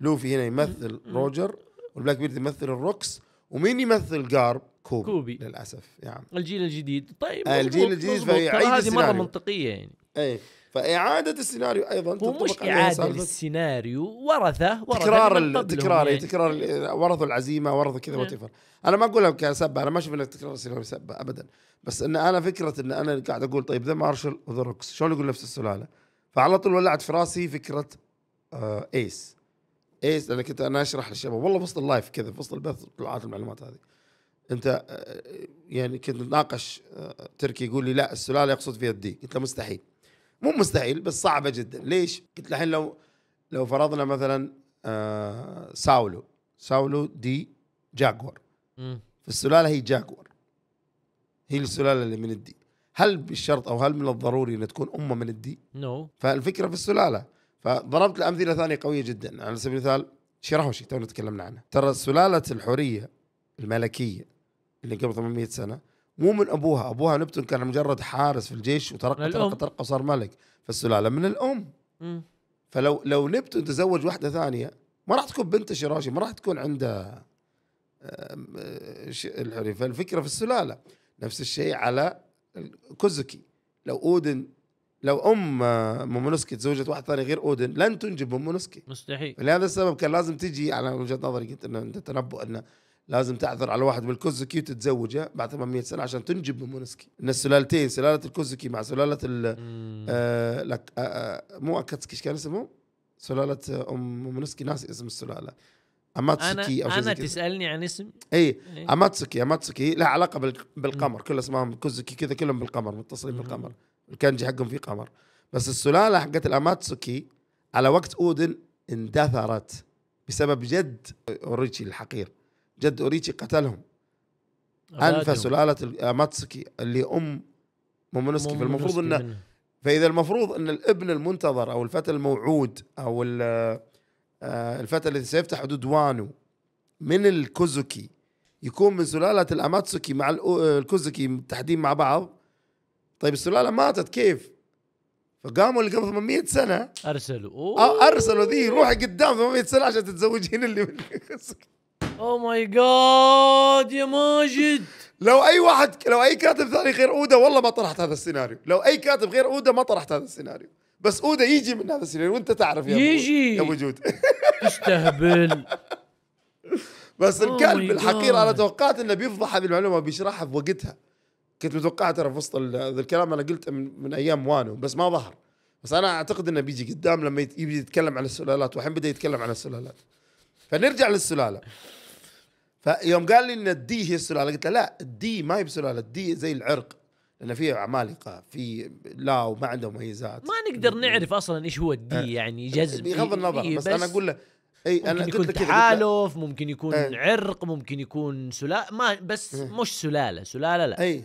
لوفي هنا يمثل روجر والبلاك بيرد يمثل الروكس ومين يمثل جارب كوبي, كوبي. للاسف يعني الجيل الجديد طيب آه، الجيل الجديد فيعيد هذه مره منطقيه يعني ايه فاعاده السيناريو ايضا هو مش اعاده السيناريو ورثه ورثه تكرار تكرار يعني. تكرار ورثوا العزيمه ورثوا كذا وات نعم. انا ما اقولها كسبه انا ما اشوف ان تكرار السيناريو سبه ابدا بس ان انا فكره ان انا قاعد اقول طيب ذا مارشل وذا روكس شلون يقول نفس السلاله فعلى طول ولعت في راسي فكره آه ايس ايس انا كنت انا اشرح للشباب والله وسط اللايف كذا وسط البث طلعت المعلومات هذه انت آه، يعني كنت ناقش آه، تركي يقول لي لا السلاله يقصد فيها الدي قلت له مستحيل مو مستحيل بس صعبه جدا ليش قلت الحين لو لو فرضنا مثلا آه ساولو ساولو دي جاكور فالسلاله هي جاكور هي السلاله اللي من الدي هل بالشرط او هل من الضروري ان تكون امه من الدي؟ نو no. فالفكره في السلاله فضربت الامثله ثانيه قويه جدا على سبيل المثال شيراهوشي تونا تكلمنا عنه ترى سلاله الحوريه الملكيه اللي قبل 800 سنه مو من ابوها ابوها نبتون كان مجرد حارس في الجيش وترقى ترقى ترقى وصار ملك فالسلاله من الام م. فلو لو نبتون تزوج واحده ثانيه ما راح تكون بنت شيراشي ما راح تكون عنده آه، فالفكره في السلاله نفس الشيء على كوزوكي لو اودن لو ام آه، مومونوسكي تزوجت واحد ثاني غير اودن لن تنجب مومونوسكي مستحيل لهذا السبب كان لازم تجي على وجهه نظري قلت انه تنبؤ انه لازم تعثر على واحد من الكوزكي وتتزوجه بعد 800 سنه عشان تنجب من مونسكي ان السلالتين سلاله الكوزكي مع سلاله ال آه لك آه آه مو اكاتسكي ايش كان اسمه؟ سلاله آه، ام مونسكي ناسي اسم السلاله اماتسكي او انا تسالني عن اسم اي اماتسكي اماتسكي لها علاقه بالقمر كل اسمهم كوزكي كذا كلهم بالقمر متصلين بالقمر الكنجي حقهم في قمر بس السلاله حقت الاماتسكي على وقت اودن اندثرت بسبب جد اوريتشي الحقير جد أوريتشي قتلهم أنفى سلالة آه، ماتسكي اللي أم مومونوسكي فالمفروض أنه فإذا المفروض أن الابن المنتظر أو الفتى الموعود أو آه، الفتى الذي سيفتح حدود وانو من الكوزوكي يكون من سلالة الأماتسوكي مع آه، الكوزوكي متحدين مع بعض طيب السلالة ماتت كيف؟ فقاموا اللي قبل 800 سنة أرسلوا أرسلوا ذي روحي قدام 800 سنة عشان تتزوجين اللي من الكوزوكي او ماي جاد يا ماجد لو اي واحد لو اي كاتب ثاني غير اودا والله ما طرحت هذا السيناريو لو اي كاتب غير اودا ما طرحت هذا السيناريو بس اودا يجي من هذا السيناريو وانت تعرف يا يجي يا وجود تستهبل بس oh الكلب الحقير انا توقعت انه بيفضح هذه المعلومه بيشرحها في وقتها كنت متوقع ترى في وسط هذا الكلام انا قلته من, من ايام وانو بس ما ظهر بس انا اعتقد انه بيجي قدام لما يبي يتكلم عن السلالات وحين بدا يتكلم عن السلالات فنرجع للسلاله فيوم قال لي ان الدي هي السلاله قلت له لا الدي ما هي بسلاله الدي زي العرق لان في عمالقه في لا وما عندهم مميزات ما نقدر نعرف اصلا ايش هو الدي إيه. يعني جزم بغض إيه، النظر إيه بس, بس انا اقول له اي انا ممكن يكون تحالف ممكن يكون إيه. عرق ممكن يكون سلاله ما بس مش سلاله سلاله لا اي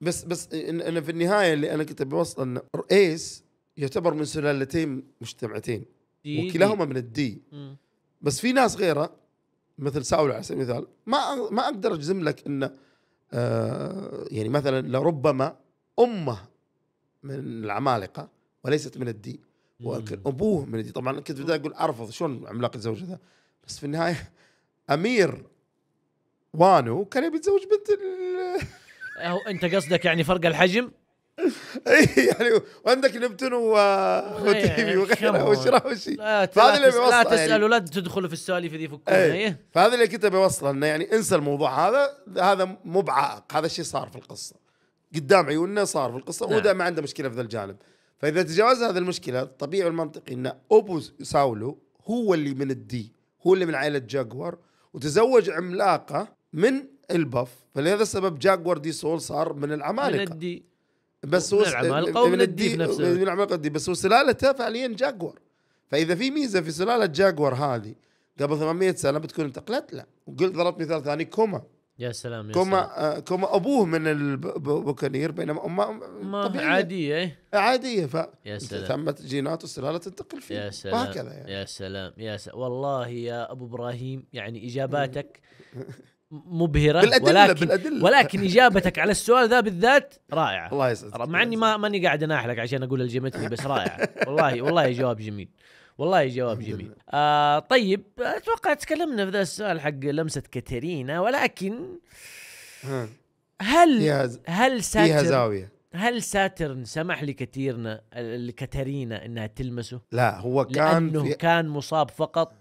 بس بس انا في النهايه اللي انا كنت بوصل ان ايس يعتبر من سلالتين مجتمعتين وكلاهما من الدي م. بس في ناس غيره مثل ساول على سبيل المثال ما ما اقدر اجزم لك انه آه، يعني مثلا لربما امه من العمالقه وليست من الدين وابوه من الدين طبعا كنت بدي اقول ارفض شلون عملاق يتزوج ذا بس في النهايه امير وانو كان يبي يتزوج بنت ال... انت قصدك يعني فرق الحجم؟ إيه، يعني وعندك نبتون وختيبي وغيره يعني وشراوشي فهذا اللي لا تسالوا يعني. لا تدخلوا في السواليف ذي فكونا إيه، إيه. فهذا اللي كنت بوصله انه يعني انسى الموضوع هذا هذا مو بعائق هذا الشيء صار في القصه قدام عيوننا صار في القصه نعم. ما عنده مشكله في ذا الجانب فاذا تجاوز هذه المشكله الطبيعي والمنطقي ان ابو ساولو هو اللي من الدي هو اللي من عائله جاكور وتزوج عملاقه من البف فلهذا السبب جاكور دي سول صار من العمالقه من الدي بس من العمالقه ومن الديب نفسه من العمالقه الديف بس وسلالته فعليا جاكور فاذا في ميزه في سلاله جاكور هذه قبل 800 سنه بتكون انتقلت له وقلت ضربت مثال ثاني كوما يا سلام يا كوما سلام. آه، كوما ابوه من البوكانير بينما امه ما طبيعية. عاديه إيه؟ عاديه ف يا سلام تمت جينات السلاله تنتقل فيه يا سلام وهكذا يعني. يا سلام يا سلام والله يا ابو ابراهيم يعني اجاباتك مبهره بالأدلة ولكن بالأدلة ولكن اجابتك على السؤال ذا بالذات رائعه الله يسعدك مع اني ما ماني قاعد اناحلك عشان اقول الجيمتري بس رائعه والله والله جواب جميل والله جواب جميل آه طيب اتوقع تكلمنا في ذا السؤال حق لمسه كاترينا ولكن هل هل ساتر فيها زاويه هل ساترن سمح لكثيرنا لكاترينا انها تلمسه؟ لا هو كان لانه في... كان مصاب فقط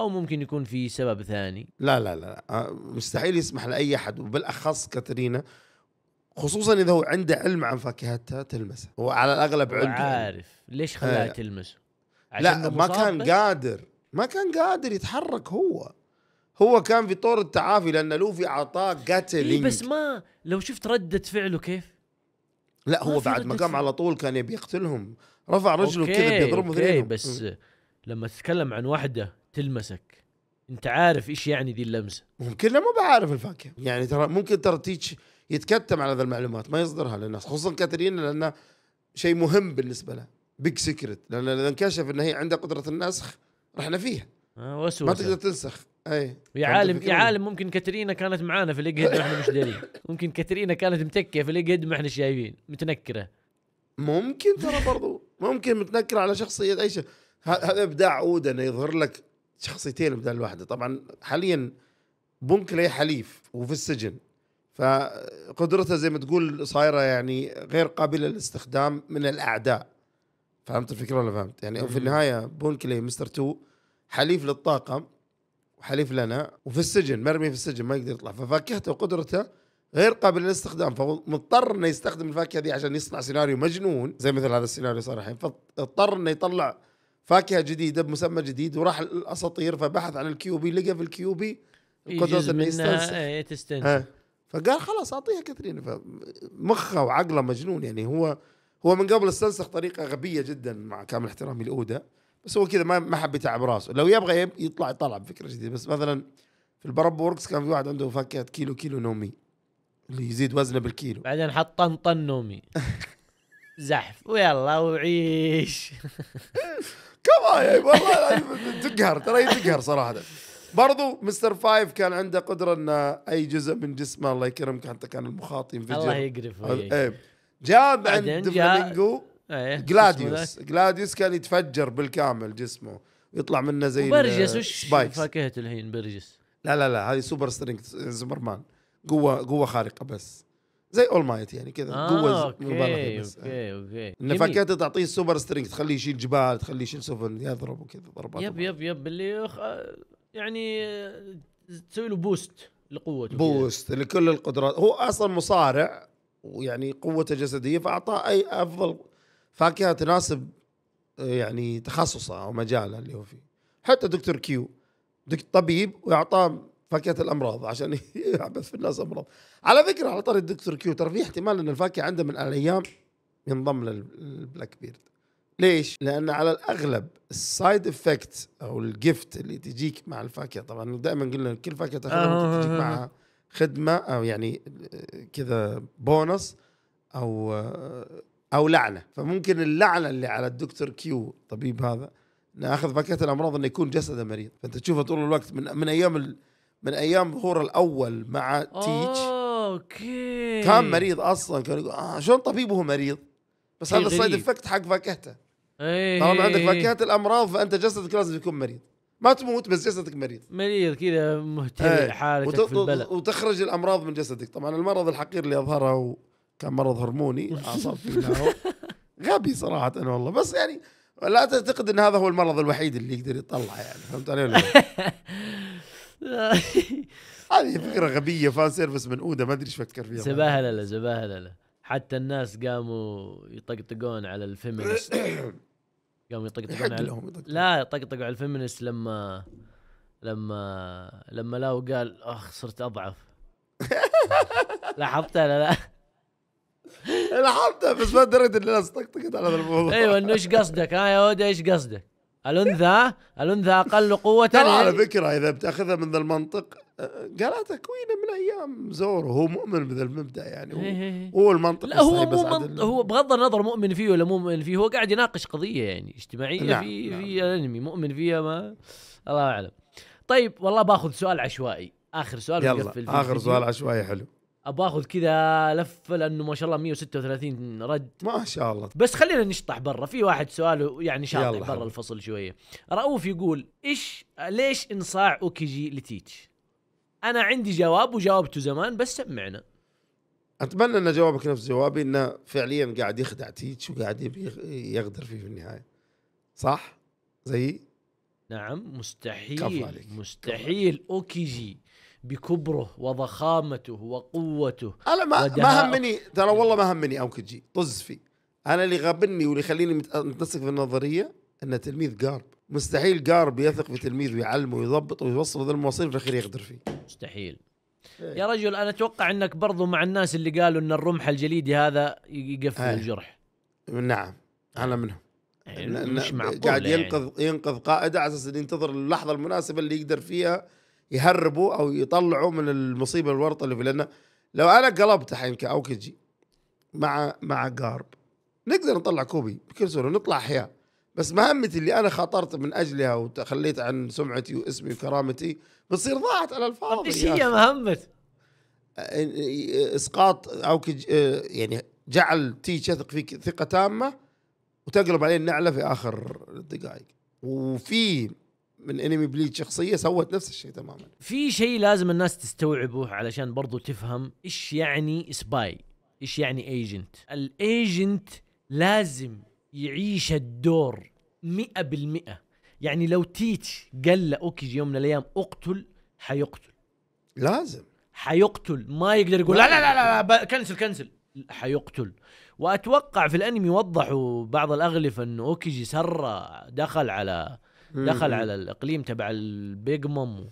او ممكن يكون في سبب ثاني لا لا لا آه، مستحيل يسمح لاي احد وبالاخص كاترينا خصوصا اذا هو عنده علم عن فاكهتها تلمسه هو على الاغلب عنده عارف ليش خلاها آه. تلمسه لا ما كان قادر ما كان قادر يتحرك هو هو كان في طور التعافي لان لوفي اعطاه قتل إيه بس ما لو شفت رده فعله كيف لا هو بعد ما قام على طول كان يبي يقتلهم رفع رجله كذا بيضربه اوكي بس لما تتكلم عن واحده تلمسك انت عارف ايش يعني ذي اللمسه ممكن لا ما بعرف الفاكهه يعني ترى ممكن ترى تيتش يتكتم على هذه المعلومات ما يصدرها للناس خصوصا كاترين لانه شيء مهم بالنسبه له بيج سيكرت لان اذا انكشف ان هي عندها قدره النسخ رحنا فيها آه ما تقدر تنسخ اي يا عالم يا عالم ممكن كاترينا كانت معانا في الاجهد احنا مش دارين ممكن كاترينا كانت متكيه في الاجهد ما احنا شايفين متنكره ممكن ترى برضو ممكن متنكره على شخصيه اي شيء هذا ابداع عوده انه يظهر لك شخصيتين بدل واحده طبعا حاليا بونكلي حليف وفي السجن فقدرته زي ما تقول صايره يعني غير قابله للاستخدام من الاعداء فهمت الفكره ولا فهمت يعني في النهايه بونكلي مستر تو حليف للطاقم وحليف لنا وفي السجن مرمي في السجن ما يقدر يطلع ففاكهته وقدرته غير قابل للاستخدام فهو مضطر انه يستخدم الفاكهه دي عشان يصنع سيناريو مجنون زي مثل هذا السيناريو صار الحين فاضطر انه يطلع فاكهه جديده بمسمى جديد وراح الاساطير فبحث عن الكيوبي لقى في الكيوبي القدرة انه يستنسخ إيه، إيه، تستنسخ فقال خلاص اعطيها كاترينا مخه وعقله مجنون يعني هو هو من قبل استنسخ طريقه غبيه جدا مع كامل احترامي لاودا بس هو كذا ما ما حب يتعب راسه لو يبغى يطلع يطلع بفكره جديده بس مثلا في البرب وركس كان في واحد عنده فاكهه كيلو كيلو نومي اللي يزيد وزنه بالكيلو بعدين حط طن طن نومي زحف ويلا وعيش كمان والله تقهر ترى تقهر صراحه برضو مستر فايف كان عنده قدره ان اي جزء من جسمه الله يكرمك حتى كان المخاط ينفجر الله يقرفه ايه جاب عند دفلينجو إيه، جلاديوس جلاديوس كان يتفجر بالكامل جسمه يطلع منه زي برجس وش فاكهته الحين برجس لا لا لا هذه سوبر سترينج سوبرمان قوه قوه خارقه بس زي اول مايت يعني كذا آه قوه اوكي اوكي اوكي آه. اوكي ان فاكهته تعطيه سوبر سترينج تخليه يشيل جبال تخليه يشيل سفن يضرب وكذا ضربات يب يب يب اللي يخ... يعني آه، تسوي له بوست لقوته بوست لكل القدرات هو اصلا مصارع ويعني قوته جسديه فاعطاه اي افضل فاكهه تناسب آه، يعني تخصصه او مجاله اللي هو فيه حتى دكتور كيو دكتور طبيب واعطاه فاكهه الامراض عشان يعبث في الناس امراض على فكره على طريق الدكتور كيو ترى في احتمال ان الفاكي عنده من الايام ينضم للبلاك بيرد ليش؟ لان على الاغلب السايد افكت او الجفت اللي تجيك مع الفاكهه طبعا دائما قلنا كل فاكهه تاخذها آه، آه، تجيك آه، معها خدمه او يعني كذا بونص او او لعنه فممكن اللعنه اللي على الدكتور كيو الطبيب هذا انه اخذ فاكهه الامراض انه يكون جسده مريض فانت تشوفه طول الوقت من من ايام من ايام ظهوره الاول مع تيتش اوكي كان مريض اصلا كان يقول اه شلون طبيب وهو مريض بس هذا السايد افكت حق فاكهته اي طالما عندك فاكهه الامراض فانت جسدك لازم يكون مريض ما تموت بس جسدك مريض مريض كذا مهتم إيه. حالك وت... في البلد وتخرج الامراض من جسدك طبعا المرض الحقير اللي اظهره كان مرض هرموني اعصاب في غبي صراحه والله بس يعني لا تعتقد ان هذا هو المرض الوحيد اللي يقدر يطلع يعني فهمت علي ولا هذه فكره غبيه فان سيرفس من أودا ما ادري ايش فكر فيها زباهله لا زباهله لا حتى الناس قاموا يطقطقون على الفيمينست قاموا يطقطقون على لا يطقطقوا على الفيمينست لما لما لما لا وقال اخ صرت اضعف لاحظتها لا لا لاحظتها بس ما دريت ان الناس طقطقت على هذا الموضوع ايوه انه ايش قصدك ها يا اودا ايش قصدك؟ الانثى الانثى اقل قوه على فكره اذا بتاخذها من ذا المنطق قالتها كوينه من ايام زورو هو مؤمن بهذا المبدا يعني هو, هو المنطق لا هو مو منط... هو بغض النظر مؤمن فيه ولا مو مؤمن فيه هو قاعد يناقش قضيه يعني اجتماعيه نعم في نعم. في الانمي مؤمن فيها ما الله اعلم طيب والله باخذ سؤال عشوائي اخر سؤال يلا في اخر سؤال عشوائي حلو ابغى اخذ كذا لفه لانه ما شاء الله 136 رد ما شاء الله بس خلينا نشطح برا في واحد سؤال يعني شاطح برا الفصل شويه رؤوف يقول ايش ليش انصاع اوكيجي لتيتش انا عندي جواب وجاوبته زمان بس سمعنا اتمنى ان جوابك نفس جوابي انه فعليا قاعد يخدع تيتش وقاعد يغدر فيه في النهايه صح زي نعم مستحيل مستحيل اوكيجي بكبره وضخامته وقوته انا ما, ما همني ترى والله ما همني اوكيجي طز فيه انا اللي غابني واللي يخليني متمسك في النظريه انه تلميذ قارب مستحيل جارب يثق في تلميذ ويعلمه ويضبط ويوصل ذا المواصيل في الاخير يغدر فيه مستحيل إيه. يا رجل انا اتوقع انك برضو مع الناس اللي قالوا ان الرمح الجليدي هذا يقفل آه. الجرح نعم انا منهم يعني مش معقول قاعد يعني. ينقذ يعني. ينقذ قائده على اساس ينتظر اللحظه المناسبه اللي يقدر فيها يهربوا او يطلعوا من المصيبه الورطه اللي في لنا لو انا قلبت الحين كاوكجي مع مع قارب نقدر نطلع كوبي بكل سهوله نطلع احياء بس مهمتي اللي انا خاطرت من اجلها وتخليت عن سمعتي واسمي وكرامتي بتصير ضاعت على الفاضي ايش هي مهمت؟ آه، آه، اسقاط او آه، يعني جعل تيج يثق فيك ثقه تامه وتقلب عليه النعله في اخر الدقائق وفي من انمي بليد شخصيه سوت نفس الشيء تماما في شيء لازم الناس تستوعبه علشان برضو تفهم ايش يعني سباي ايش يعني ايجنت الايجنت لازم يعيش الدور مئة بالمئة يعني لو تيتش قال له اوكي يوم من الايام اقتل حيقتل لازم حيقتل ما يقدر يقول لا لا لا لا, لا كنسل كنسل حيقتل واتوقع في الانمي وضحوا بعض الاغلفه انه اوكيجي سرى دخل على دخل على الاقليم تبع البيج مام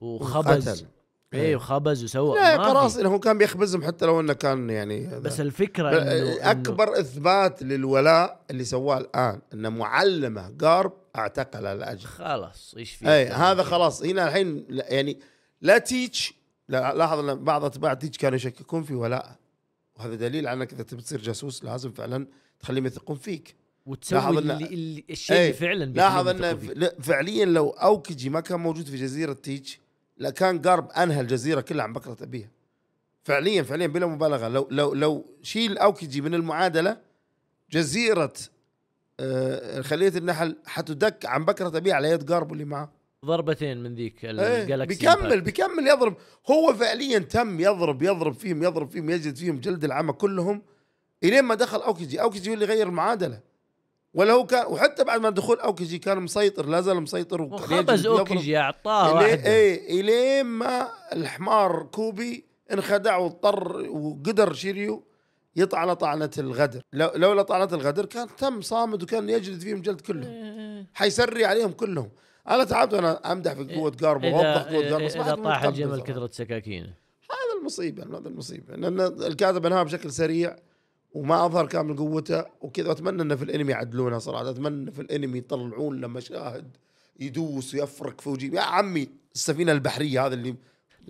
وخبز إيه. ايه وخبز وسوى لا قراصنه هو كان بيخبزهم حتى لو انه كان يعني بس الفكره إنه اكبر إنه اثبات للولاء اللي سواه الان انه معلمه قارب اعتقل الاجل خلاص ايش في اي هذا خلاص هنا الحين يعني لا تيتش لا لاحظ ان بعض اتباع تيتش كانوا يشككون في ولاء وهذا دليل على انك اذا تبي تصير جاسوس لازم فعلا تخليهم يثقون فيك وتسوي لاحظ اللي, اللي الشيء اللي إيه، فعلا لاحظ انه فعليا لو اوكيجي ما كان موجود في جزيره تيتش لكان قرب انهى الجزيره كلها عن بكره ابيها فعليا فعليا بلا مبالغه لو لو لو شيل اوكيجي من المعادله جزيره آه، خليه النحل حتدك عن بكره ابيها على يد قرب اللي معاه ضربتين من ذيك إيه، الجالكسي بيكمل بيكمل يضرب هو فعليا تم يضرب يضرب فيهم يضرب فيهم يجلد فيهم جلد العمى كلهم الين ما دخل اوكيجي اوكيجي اللي غير المعادله ولا هو كان وحتى بعد ما دخول اوكيجي كان مسيطر لا زال مسيطر وخبز اوكيجي اعطاه اي الين ما الحمار كوبي انخدع واضطر وقدر شيريو يطعن طعنة الغدر لو لولا طعنة الغدر كان تم صامد وكان يجلد فيهم جلد كلهم إيه، إيه، إيه. حيسري عليهم كلهم انا تعبت انا امدح في قوة قارب واوضح قوة قارب اذا طاح الجمل كثرة سكاكينه هذا المصيبة هذا المصيبة لان الكاتب انهاها بشكل سريع وما اظهر كامل قوته وكذا اتمنى انه في الانمي يعدلونها صراحه اتمنى انه في الانمي يطلعون لما مشاهد يدوس ويفرك في وجيه يا عمي السفينه البحريه هذا اللي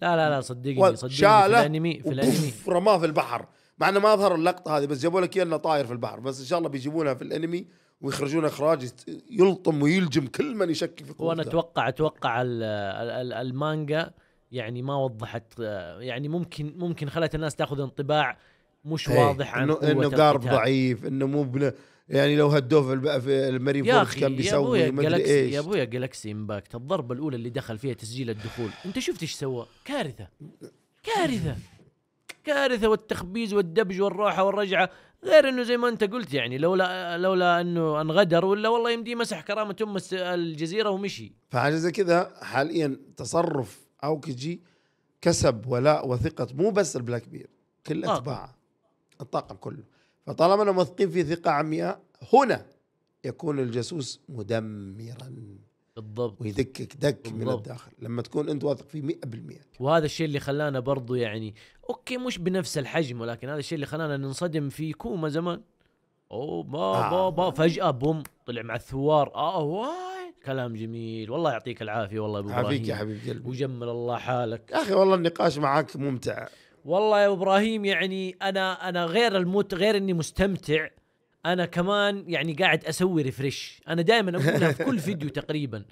لا لا لا صدقني صدقني في الانمي في الانمي رماه في البحر مع انه ما اظهر اللقطه هذه بس جابوا لك اياه طاير في البحر بس ان شاء الله بيجيبونها في الانمي ويخرجون اخراج يلطم ويلجم كل من يشكي في قوته وانا اتوقع اتوقع المانجا يعني ما وضحت آه، يعني ممكن ممكن خلت الناس تاخذ انطباع مش إيه، واضح عن انه انه قارب ضعيف انه مو بنا يعني لو هدوه في الماري فورس كان بيسوي ما ادري ايش يا ابويا جالكسي امباكت الضربه الاولى اللي دخل فيها تسجيل الدخول انت شفت ايش سوى كارثه كارثه كارثه والتخبيز والدبج والروحه والرجعه غير انه زي ما انت قلت يعني لولا لولا انه انغدر ولا والله يمدي مسح كرامه ام الجزيره ومشي فحاجه زي كذا حاليا تصرف اوكيجي كسب ولاء وثقه مو بس البلاك بير كل آه. اتباعه الطاقم كله فطالما انهم واثقين في ثقه عمياء هنا يكون الجاسوس مدمرا بالضبط ويدكك دك بالضبط. من الداخل لما تكون انت واثق فيه 100% وهذا الشيء اللي خلانا برضو يعني اوكي مش بنفس الحجم ولكن هذا الشيء اللي خلانا ننصدم في كوما زمان اوه با آه. فجاه بوم طلع مع الثوار اه واي كلام جميل والله يعطيك العافيه والله ابو عافيك يا حبيب قلبي وجمل الله حالك يا اخي والله النقاش معك ممتع والله يا ابراهيم يعني انا انا غير الموت غير اني مستمتع انا كمان يعني قاعد اسوي ريفرش انا دائما اقولها في كل فيديو تقريبا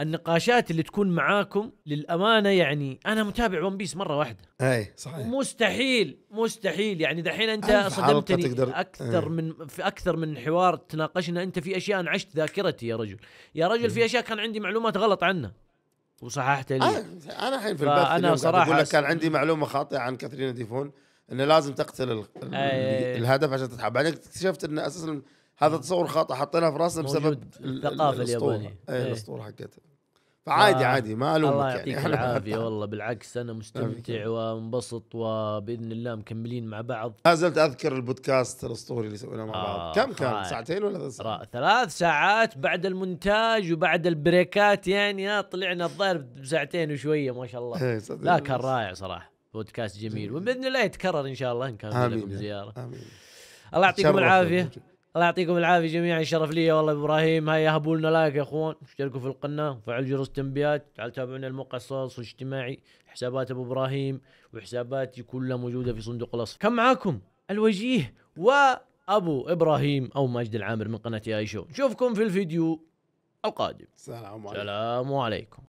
النقاشات اللي تكون معاكم للامانه يعني انا متابع ون بيس مره واحده اي صحيح مستحيل مستحيل يعني دحين انت صدمتني تقدر... اكثر أي. من في اكثر من حوار تناقشنا انت في اشياء انعشت عشت ذاكرتي يا رجل يا رجل في اشياء كان عندي معلومات غلط عنها وصححت لي آه انا الحين في البث انا صراحه اقول لك كان عندي معلومه خاطئه عن كاترينا ديفون انه لازم تقتل ال... أي... آه، آه، آه. الهدف عشان تتحب بعدين اكتشفت ان اساسا هذا تصور خاطئ حطيناه في راسنا بسبب الثقافه اليابانيه الاسطوره إيه. حقتها فعادي عادي ما الومك الله يعني، يعطيك يعني العافيه والله بالعكس انا مستمتع وانبسط وباذن الله مكملين مع بعض لا زلت اذكر البودكاست الاسطوري اللي سويناه مع آه بعض كم كان ساعتين ولا ثلاث ساعات؟ ثلاث ساعات بعد المونتاج وبعد البريكات يعني طلعنا الظاهر بساعتين وشويه ما شاء الله إيه، لا كان رائع صراحه بودكاست جميل وباذن الله يتكرر ان شاء الله ان كان لكم زياره امين الله يعطيكم العافيه الله يعطيكم العافيه جميعا شرف لي والله ابراهيم هيا هبوا لنا لايك يا اخوان اشتركوا في القناه وفعلوا جرس التنبيهات تعالوا تابعونا الموقع التواصل والاجتماعي حسابات ابو ابراهيم وحساباتي كلها موجوده في صندوق الوصف كم معاكم الوجيه وابو ابراهيم او ماجد العامر من قناه اي شو نشوفكم في الفيديو القادم السلام عليكم سلام عليكم